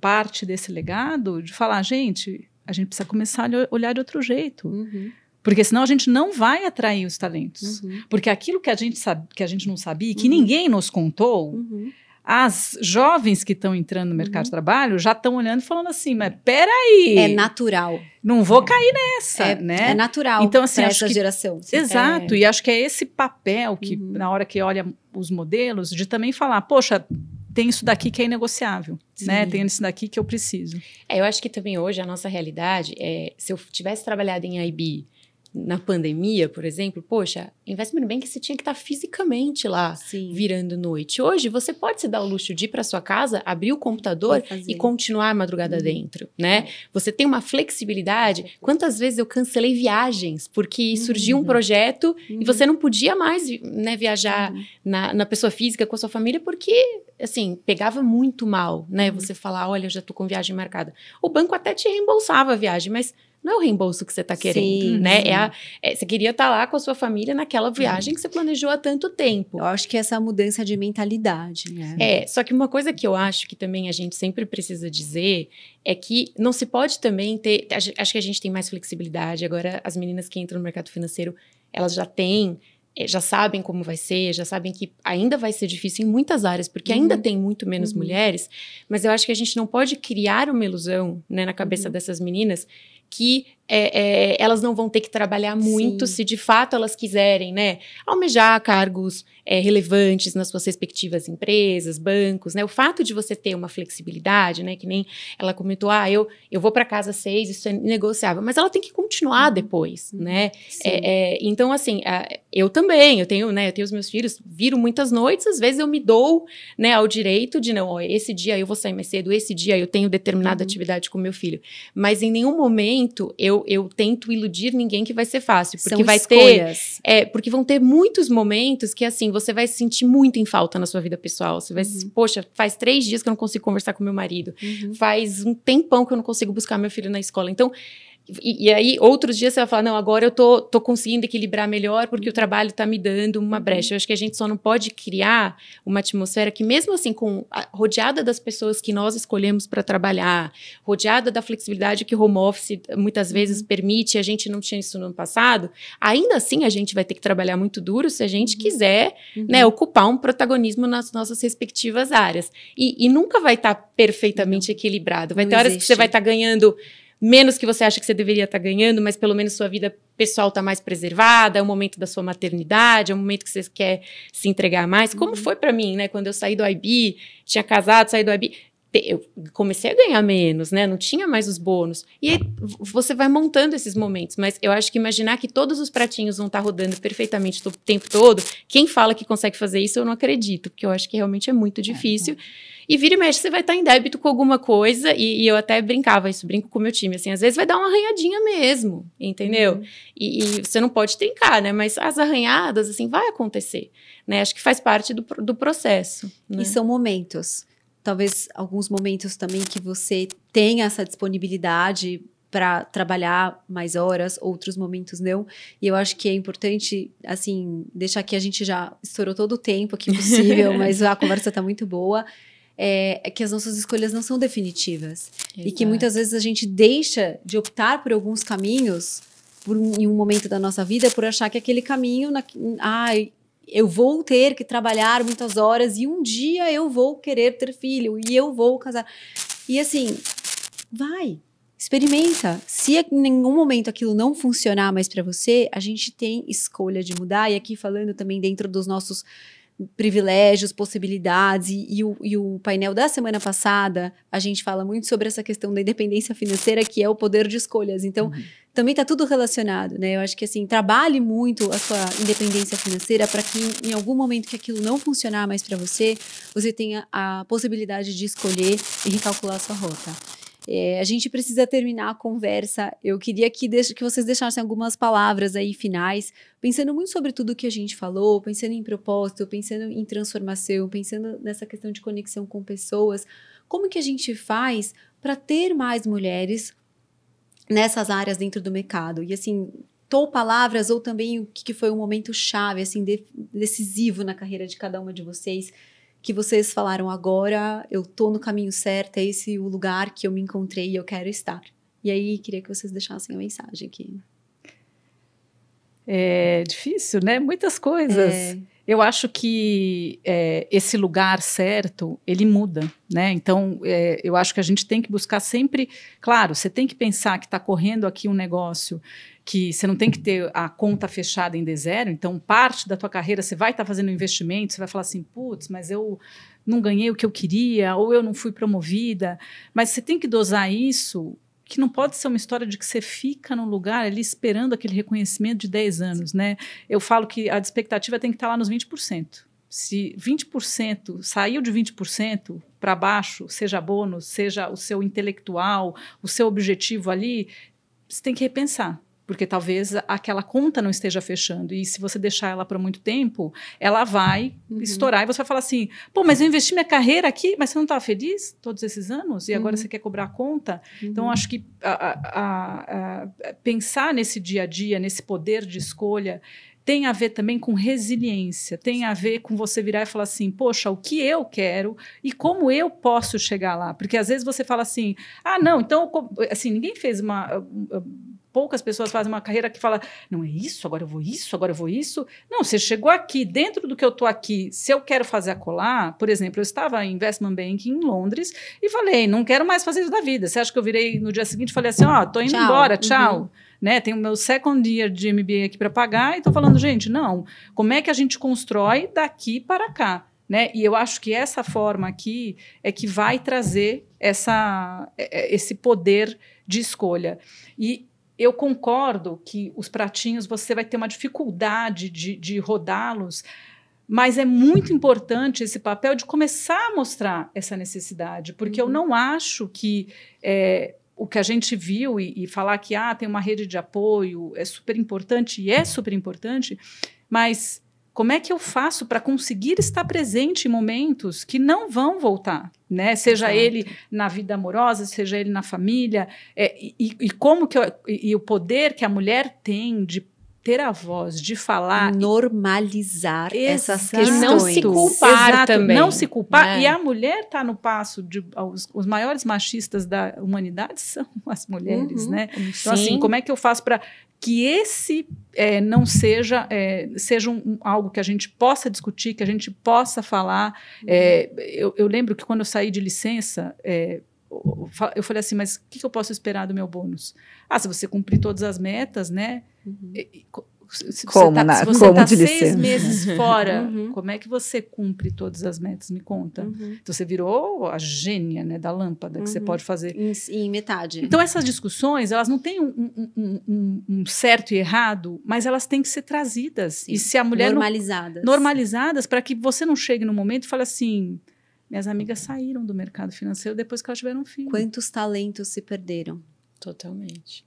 Parte desse legado de falar, gente, a gente precisa começar a olhar de outro jeito. Uhum porque senão a gente não vai atrair os talentos. Uhum. Porque aquilo que a gente, sabe, que a gente não sabia, que uhum. ninguém nos contou, uhum. as jovens que estão entrando no mercado uhum. de trabalho já estão olhando e falando assim, mas peraí. É natural. Não vou é. cair nessa, é, né? É natural então, assim, essa que, geração. Exato. É. E acho que é esse papel que, uhum. na hora que olha os modelos, de também falar, poxa, tem isso daqui que é inegociável, né? Sim. né? Tem isso daqui que eu preciso. É, eu acho que também hoje a nossa realidade é, se eu tivesse trabalhado em IB na pandemia, por exemplo, poxa, investment bank você tinha que estar fisicamente lá, Sim. virando noite. Hoje você pode se dar o luxo de ir para sua casa, abrir o computador e continuar a madrugada hum. dentro, né? É. Você tem uma flexibilidade. Quantas vezes eu cancelei viagens porque uhum. surgiu uhum. um projeto uhum. e você não podia mais, né, viajar uhum. na, na, pessoa física com a sua família porque assim, pegava muito mal, né? Uhum. Você falar, olha, eu já tô com viagem marcada. O banco até te reembolsava a viagem, mas não é o reembolso que você está querendo, Sim. né? É a, é, você queria estar tá lá com a sua família naquela viagem que você planejou há tanto tempo. Eu acho que é essa mudança de mentalidade, né? É, só que uma coisa que eu acho que também a gente sempre precisa dizer é que não se pode também ter. Acho que a gente tem mais flexibilidade. Agora, as meninas que entram no mercado financeiro, elas já têm é, já sabem como vai ser, já sabem que ainda vai ser difícil em muitas áreas, porque uhum. ainda tem muito menos uhum. mulheres, mas eu acho que a gente não pode criar uma ilusão né, na cabeça uhum. dessas meninas que é, é, elas não vão ter que trabalhar muito Sim. se de fato elas quiserem, né? Almejar cargos é, relevantes nas suas respectivas empresas, bancos, né? O fato de você ter uma flexibilidade, né? Que nem ela comentou, ah, eu, eu vou para casa seis, isso é negociável, mas ela tem que continuar uhum. depois, né? É, é, então, assim, eu também, eu tenho, né? Eu tenho os meus filhos, viro muitas noites, às vezes eu me dou, né, ao direito de não, ó, esse dia eu vou sair mais cedo, esse dia eu tenho determinada uhum. atividade com meu filho, mas em nenhum momento eu eu, eu tento iludir ninguém que vai ser fácil. Porque São vai escolhas. ter. É, porque vão ter muitos momentos que, assim, você vai se sentir muito em falta na sua vida pessoal. Você vai, uhum. poxa, faz três dias que eu não consigo conversar com meu marido. Uhum. Faz um tempão que eu não consigo buscar meu filho na escola. Então, e, e, aí, outros dias você vai falar, não, agora eu tô, tô conseguindo equilibrar melhor porque o uhum. trabalho tá me dando uma brecha. Eu uhum. acho que a gente só não pode criar uma atmosfera que, mesmo assim, com a, rodeada das pessoas que nós escolhemos para trabalhar, rodeada da flexibilidade que o home office muitas vezes uhum. permite, a gente não tinha isso no ano passado, ainda assim a gente vai ter que trabalhar muito duro se a gente quiser né, uhum. né, ocupar um protagonismo nas nossas respectivas áreas. E, e nunca vai estar tá perfeitamente equilibrado. Vai não ter horas que você vai estar tá ganhando menos que você acha que você deveria estar tá ganhando, mas pelo menos sua vida pessoal está mais preservada, é o momento da sua maternidade, é o momento que você quer se entregar mais. Como uhum. foi para mim, né? Quando eu saí do IB, tinha casado, saí do IB, eu comecei a ganhar menos, né? Não tinha mais os bônus. E aí você vai montando esses momentos, mas eu acho que imaginar que todos os pratinhos vão estar tá rodando perfeitamente o tempo todo, quem fala que consegue fazer isso, eu não acredito, porque eu acho que realmente é muito é, difícil. E vira e mexe, você vai estar tá em débito com alguma coisa, e, e, eu até brincava isso, brinco com o meu time, assim, às vezes vai dar uma arranhadinha mesmo, entendeu? Uhum. E, e, você não pode trincar, né? Mas as arranhadas, assim, vai acontecer, né? Acho que faz parte do, do processo. Né? E são momentos talvez alguns momentos também que você tenha essa disponibilidade para trabalhar mais horas, outros momentos não. E eu acho que é importante, assim, deixar que a gente já estourou todo o tempo aqui possível, (laughs) mas a conversa está muito boa. É, é, que as nossas escolhas não são definitivas. Exato. E que muitas vezes a gente deixa de optar por alguns caminhos por, em um momento da nossa vida por achar que aquele caminho, na, ai, ah, eu vou ter que trabalhar muitas horas e um dia eu vou querer ter filho e eu vou casar. E assim, vai, experimenta. Se em nenhum momento aquilo não funcionar mais para você, a gente tem escolha de mudar. E aqui falando também dentro dos nossos privilégios, possibilidades, e, e, o, e, o, painel da semana passada, a gente fala muito sobre essa questão da independência financeira, que é o poder de escolhas. Então, uhum. também está tudo relacionado, né? Eu acho que, assim, trabalhe muito a sua independência financeira para que, em algum momento que aquilo não funcionar mais para você, você tenha a possibilidade de escolher e recalcular a sua rota. É, a gente precisa terminar a conversa. Eu queria que, que vocês deixassem algumas palavras aí finais, pensando muito sobre tudo que a gente falou, pensando em propósito, pensando em transformação, pensando nessa questão de conexão com pessoas. Como que a gente faz para ter mais mulheres nessas áreas dentro do mercado? E assim, ou palavras ou também o que foi um momento chave, assim, de, decisivo na carreira de cada uma de vocês que vocês falaram agora, eu tô no caminho certo, é esse o lugar que eu me encontrei e eu quero estar. E aí, queria que vocês deixassem a mensagem aqui. É difícil, né? Muitas coisas. É. Eu acho que é, esse lugar certo ele muda, né? Então é, eu acho que a gente tem que buscar sempre, claro, você tem que pensar que está correndo aqui um negócio que você não tem que ter a conta fechada em d zero. então parte da tua carreira você vai estar tá fazendo investimento, você vai falar assim, putz, mas eu não ganhei o que eu queria, ou eu não fui promovida, mas você tem que dosar isso que não pode ser uma história de que você fica num lugar ali esperando aquele reconhecimento de 10 anos, né? Eu falo que a expectativa tem que estar lá nos 20%. Se 20% saiu de 20% para baixo, seja bônus, seja o seu intelectual, o seu objetivo ali, você tem que repensar porque talvez aquela conta não esteja fechando. E se você deixar ela por muito tempo, ela vai uhum. estourar e você vai falar assim: pô, mas eu investi minha carreira aqui, mas você não estava feliz todos esses anos e agora uhum. você quer cobrar a conta? Uhum. Então, acho que a, a, a, pensar nesse dia a dia, nesse poder de escolha, tem a ver também com resiliência, tem a ver com você virar e falar assim, poxa, o que eu quero e como eu posso chegar lá? Porque às vezes você fala assim, ah, não, então, assim, ninguém fez uma poucas pessoas fazem uma carreira que fala, não é isso, agora eu vou isso, agora eu vou isso. Não, você chegou aqui, dentro do que eu estou aqui, se eu quero fazer a colar, por exemplo, eu estava em investment banking em Londres e falei, não quero mais fazer isso da vida. Você acha que eu virei no dia seguinte e falei assim, ó, oh, tô indo tchau. embora, uhum. tchau. Uhum. Né, tem o meu second year de MBA aqui para pagar e estou falando, gente, não, como é que a gente constrói daqui para cá? Né? E eu acho que essa forma aqui é que vai trazer essa, é, é, esse poder de escolha. E eu concordo que os pratinhos você vai ter uma dificuldade de, de rodá-los, mas é muito importante esse papel de começar a mostrar essa necessidade, porque uhum. eu não acho que é, o que a gente viu e, e, falar que ah, tem uma rede de apoio é super importante, e é super importante, mas como é que eu faço para conseguir estar presente em momentos que não vão voltar, né? Seja Exato. ele na vida amorosa, seja ele na família, é, e, e, como que eu, e, e o poder que a mulher tem de ter a voz de falar. Normalizar e, essas questões. E não se culpar Exato, também. Não se culpar. É. E a mulher está no passo de. Os, os, maiores machistas da humanidade (laughs) são as mulheres, uhum. né? Então, assim, Sim. assim, como é que eu faço para que esse é, não seja é, seja um, algo que a gente possa discutir, que a gente possa falar. Uhum. É, eu, eu, lembro que quando eu saí de licença, é, eu falei assim, mas o que, que, eu posso esperar do meu bônus? Ah, se você cumprir todas as metas, né? Uhum. Se como, tá, na, se você está seis licença. meses (laughs) fora, uhum. como é que você cumpre todas as metas? Me conta. Uhum. Então, você virou a gênia né, da lâmpada que você uhum. pode fazer. Em, em, metade. Então, essas discussões, elas não têm um, um, um, um, certo e errado, mas elas têm que ser trazidas. Sim. E se a mulher... Normalizadas. Não, normalizadas para que você não chegue no momento e fale assim minhas amigas saíram do mercado financeiro depois que elas tiveram um filho. Quantos talentos se perderam? Totalmente.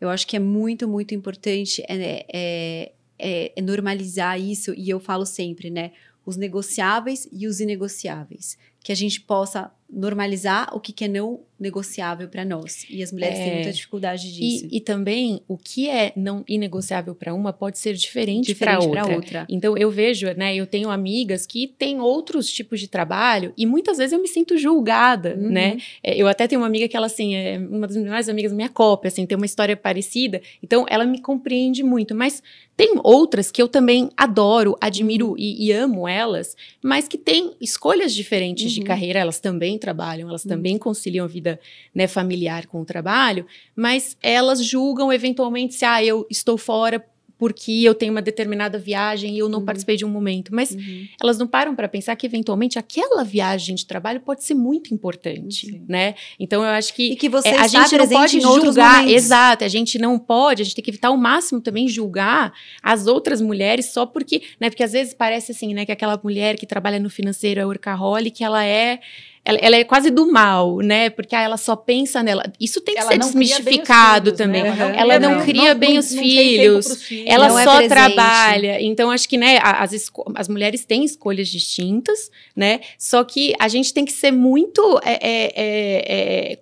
Eu acho que é muito, muito importante é, né, é, é, é normalizar isso, e eu falo sempre, né? Os negociáveis e os inegociáveis. Que a gente possa normalizar o que, que é não negociável para nós. E as mulheres é, têm muita dificuldade disso. E, e, também, o que é não inegociável para uma pode ser diferente, para outra. outra. Então, eu vejo, né? Eu tenho amigas que têm outros tipos de trabalho e muitas vezes eu me sinto julgada, uhum. né? É, eu até tenho uma amiga que ela, assim, é uma das minhas amigas minha cópia, assim, tem uma história parecida. Então, ela me compreende muito. Mas tem outras que eu também adoro, admiro uhum. e, e, amo elas, mas que têm escolhas diferentes uhum. de carreira. Elas também trabalham, elas uhum. também conciliam a vida né, familiar com o trabalho, mas elas julgam eventualmente se ah, eu estou fora porque eu tenho uma determinada viagem e eu não uhum. participei de um momento. Mas uhum. elas não param para pensar que, eventualmente, aquela viagem de trabalho pode ser muito importante, né? Então, eu acho que... E que você é, a gente não pode julgar, exato, a gente não pode, a gente tem que evitar ao máximo também julgar as outras mulheres só porque, né? Porque às vezes parece assim, né? Que aquela mulher que trabalha no financeiro é workaholic, ela é ela, ela, é quase do mal, né? Porque ah, ela só pensa nela. Isso tem que ela ser desmistificado também. Ela não, cria bem os, filhos, ela é só é trabalha. Então, acho que né, as, as mulheres têm escolhas distintas, né? Só que a gente tem que ser muito é, é, é, é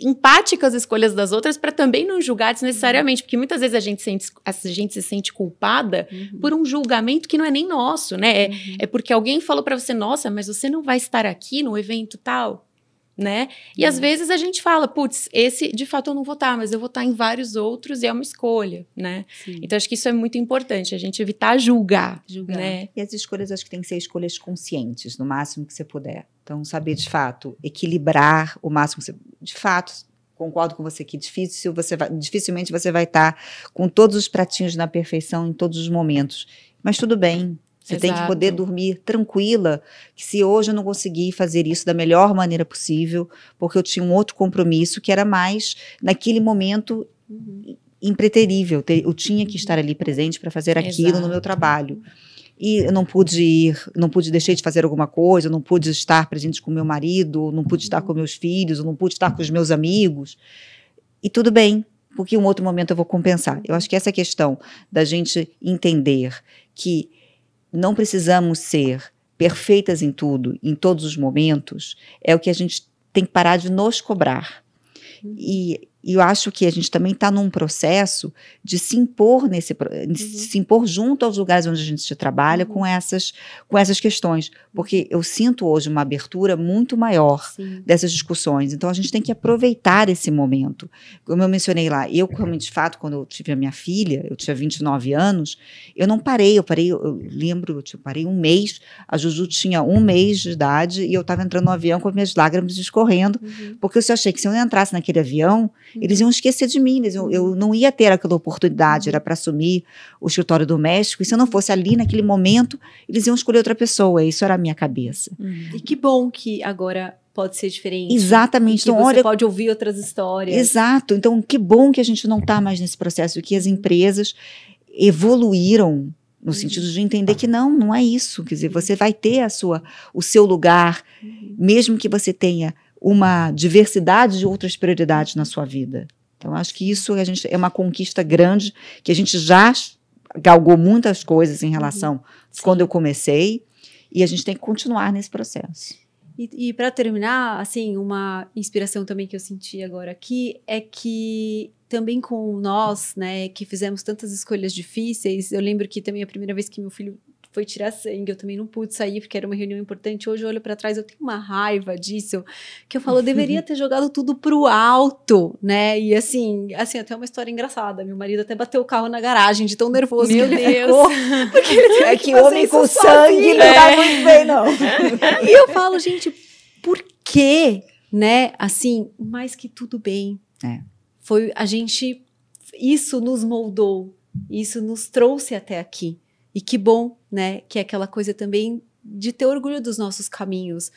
empática às escolhas das outras para também não julgar desnecessariamente, uhum. porque muitas vezes a gente, sente, a gente se sente culpada uhum. por um julgamento que não é nem nosso, né? É, uhum. é porque alguém falou para você, nossa, mas você não vai estar aqui no evento tal, né? E às uhum. vezes a gente fala, putz, esse de fato eu não vou estar, mas eu vou estar em vários outros e é uma escolha, né? Sim. Então acho que isso é muito importante, a gente evitar julgar, julgar. né? E as escolhas acho que tem que ser escolhas conscientes, no máximo que você puder. Então, saber de fato equilibrar o máximo que você. De fato, concordo com você que difícil você vai, dificilmente você vai estar tá com todos os pratinhos na perfeição em todos os momentos. Mas tudo bem. Você Exato. tem que poder dormir tranquila, que se hoje eu não conseguir fazer isso da melhor maneira possível, porque eu tinha um outro compromisso que era mais naquele momento uhum impreterível. Eu tinha que uhum. estar ali presente para fazer aquilo Exato. no meu trabalho e eu não pude ir, não pude deixei de fazer alguma coisa, não pude estar presente com meu marido, não pude estar com uhum. meus filhos, não pude estar com os meus amigos. E tudo bem, porque um outro momento eu vou compensar. Eu acho que essa é questão da gente entender que não precisamos ser perfeitas em tudo, em todos os momentos, é o que a gente tem que parar de nos cobrar. Uhum. E e eu acho que a gente também está num processo de se impor nesse uhum. se impor junto aos lugares onde a gente trabalha uhum. com essas com essas questões, porque eu sinto hoje uma abertura muito maior Sim. dessas discussões. Então a gente tem que aproveitar esse momento. Como eu mencionei lá, eu como de fato quando eu tive a minha filha, eu tinha 29 anos, eu não parei, eu parei, eu lembro, eu parei um mês, a Juju tinha um mês de idade e eu estava entrando no avião com as minhas lágrimas escorrendo, uhum. porque eu achei que se eu entrasse naquele avião Uhum. Eles iam esquecer de mim, eles iam, eu uhum. não ia ter aquela oportunidade, era para assumir o escritório doméstico, e se eu não fosse ali naquele momento, eles iam escolher outra pessoa, isso era a minha cabeça. Uhum. E que bom que agora pode ser diferente. Exatamente. então, você olha, pode ouvir outras histórias. Exato. Então, que bom que a gente não está mais nesse processo, que as empresas evoluíram no uhum. sentido de entender que não, não é isso. Quer dizer, você vai ter a sua, o seu lugar, mesmo que você tenha uma diversidade de outras prioridades na sua vida. Então, acho que isso a gente, é uma conquista grande, que a gente já galgou muitas coisas em relação uhum. quando eu comecei, e a gente tem que continuar nesse processo. E, e para terminar, assim, uma inspiração também que eu senti agora aqui é que também com nós, né, que fizemos tantas escolhas difíceis, eu lembro que também a primeira vez que meu filho foi tirar sangue, eu também não pude sair porque era uma reunião importante. Hoje eu olho para trás, eu tenho uma raiva disso, que eu falo, eu deveria ter jogado tudo pro alto, né? E assim, assim, até uma história engraçada. Meu marido até bateu o carro na garagem de tão nervoso Meu que ele Deus. ficou. Ele é que, homem com sangue não dá é. muito bem, não. (laughs) e eu falo, gente, por quê? Né? Assim, mais que tudo bem. É. Foi a gente isso nos moldou, isso nos trouxe até aqui. E que bom, né? Que é aquela coisa também de ter orgulho dos nossos caminhos,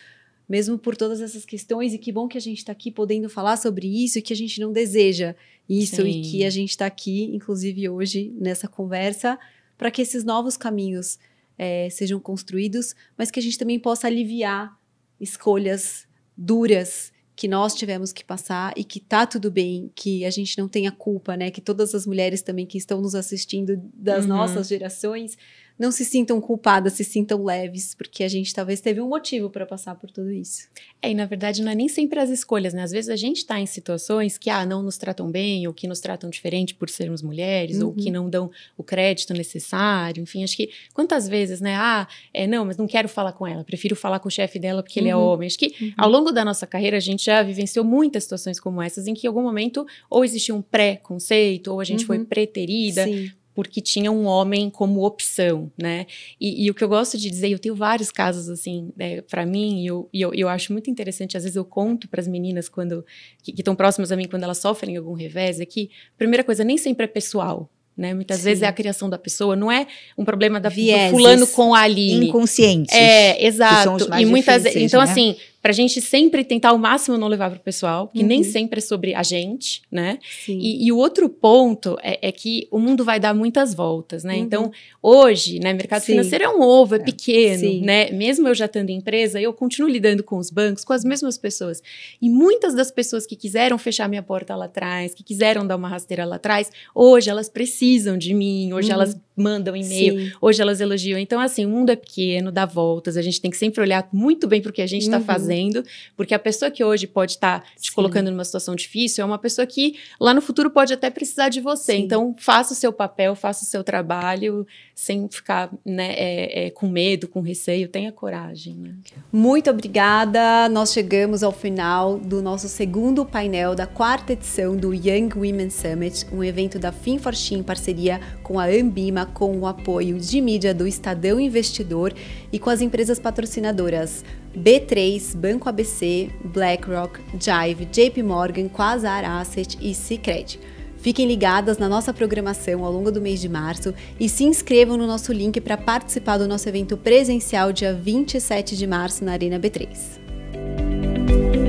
mesmo por todas essas questões. E que bom que a gente está aqui podendo falar sobre isso e que a gente não deseja isso Sim. e que a gente está aqui, inclusive hoje, nessa conversa, para que esses novos caminhos é, sejam construídos, mas que a gente também possa aliviar escolhas duras que nós tivemos que passar e que tá tudo bem, que a gente não tenha culpa, né? Que todas as mulheres também que estão nos assistindo das uhum. nossas gerações não se sintam culpadas, se sintam leves, porque a gente talvez teve um motivo para passar por tudo isso. É, e na verdade não é nem sempre as escolhas, né? Às vezes a gente está em situações que, ah, não nos tratam bem, ou que nos tratam diferente por sermos mulheres, uhum. ou que uhum. não dão o crédito necessário, enfim, acho que quantas vezes, né? Ah, é, não, mas não quero falar com ela, prefiro falar com o chefe dela porque uhum. ele é uhum. homem. Acho que uhum. ao longo da nossa carreira a gente já vivenciou muitas situações como essas em que em algum momento ou existia um pré-conceito, ou a gente foi uhum. preterida Sim porque tinha um homem como opção, né? E, e, o que eu gosto de dizer, eu tenho vários casos assim, né, para mim, e eu, eu, eu, acho muito interessante, às vezes eu conto para as meninas quando que estão próximas a mim, quando elas sofrem algum revés, é que, primeira coisa, nem sempre é pessoal, né? Muitas Sim. vezes é a criação da pessoa, não é um problema da Vieses, fulano com a Aline. Inconsciente. É, exato. e muitas então né? assim, para a gente sempre tentar ao máximo não levar para o pessoal, que uhum. nem sempre é sobre a gente, né? E, e, o outro ponto é, é, que o mundo vai dar muitas voltas, né? Uhum. Então, hoje, né, mercado Sim. financeiro é um ovo, é, é. pequeno, Sim. né? Mesmo eu já estando em empresa, eu continuo lidando com os bancos, com as mesmas pessoas. E muitas das pessoas que quiseram fechar minha porta lá atrás, que quiseram dar uma rasteira lá atrás, hoje elas precisam de mim, hoje uhum. elas mandam e-mail, hoje elas elogiam. Então, assim, o mundo é pequeno, dá voltas, a gente tem que sempre olhar muito bem para o que a gente está uhum. fazendo, porque a pessoa que hoje pode estar tá te Sim. colocando numa situação difícil é uma pessoa que lá no futuro pode até precisar de você. Sim. Então, faça o seu papel, faça o seu trabalho, sem ficar né, é, é, com medo, com receio, tenha coragem. Né? Muito obrigada. Nós chegamos ao final do nosso segundo painel da quarta edição do Young Women Summit, um evento da FinForxin em parceria com a Ambima, com o apoio de mídia do Estadão Investidor e com as empresas patrocinadoras B3, Banco ABC, BlackRock, Jive, JP Morgan, Quasar Asset e Sicredi. Fiquem ligadas na nossa programação ao longo do mês de março e se inscrevam no nosso link para participar do nosso evento presencial dia 27 de março na Arena B3.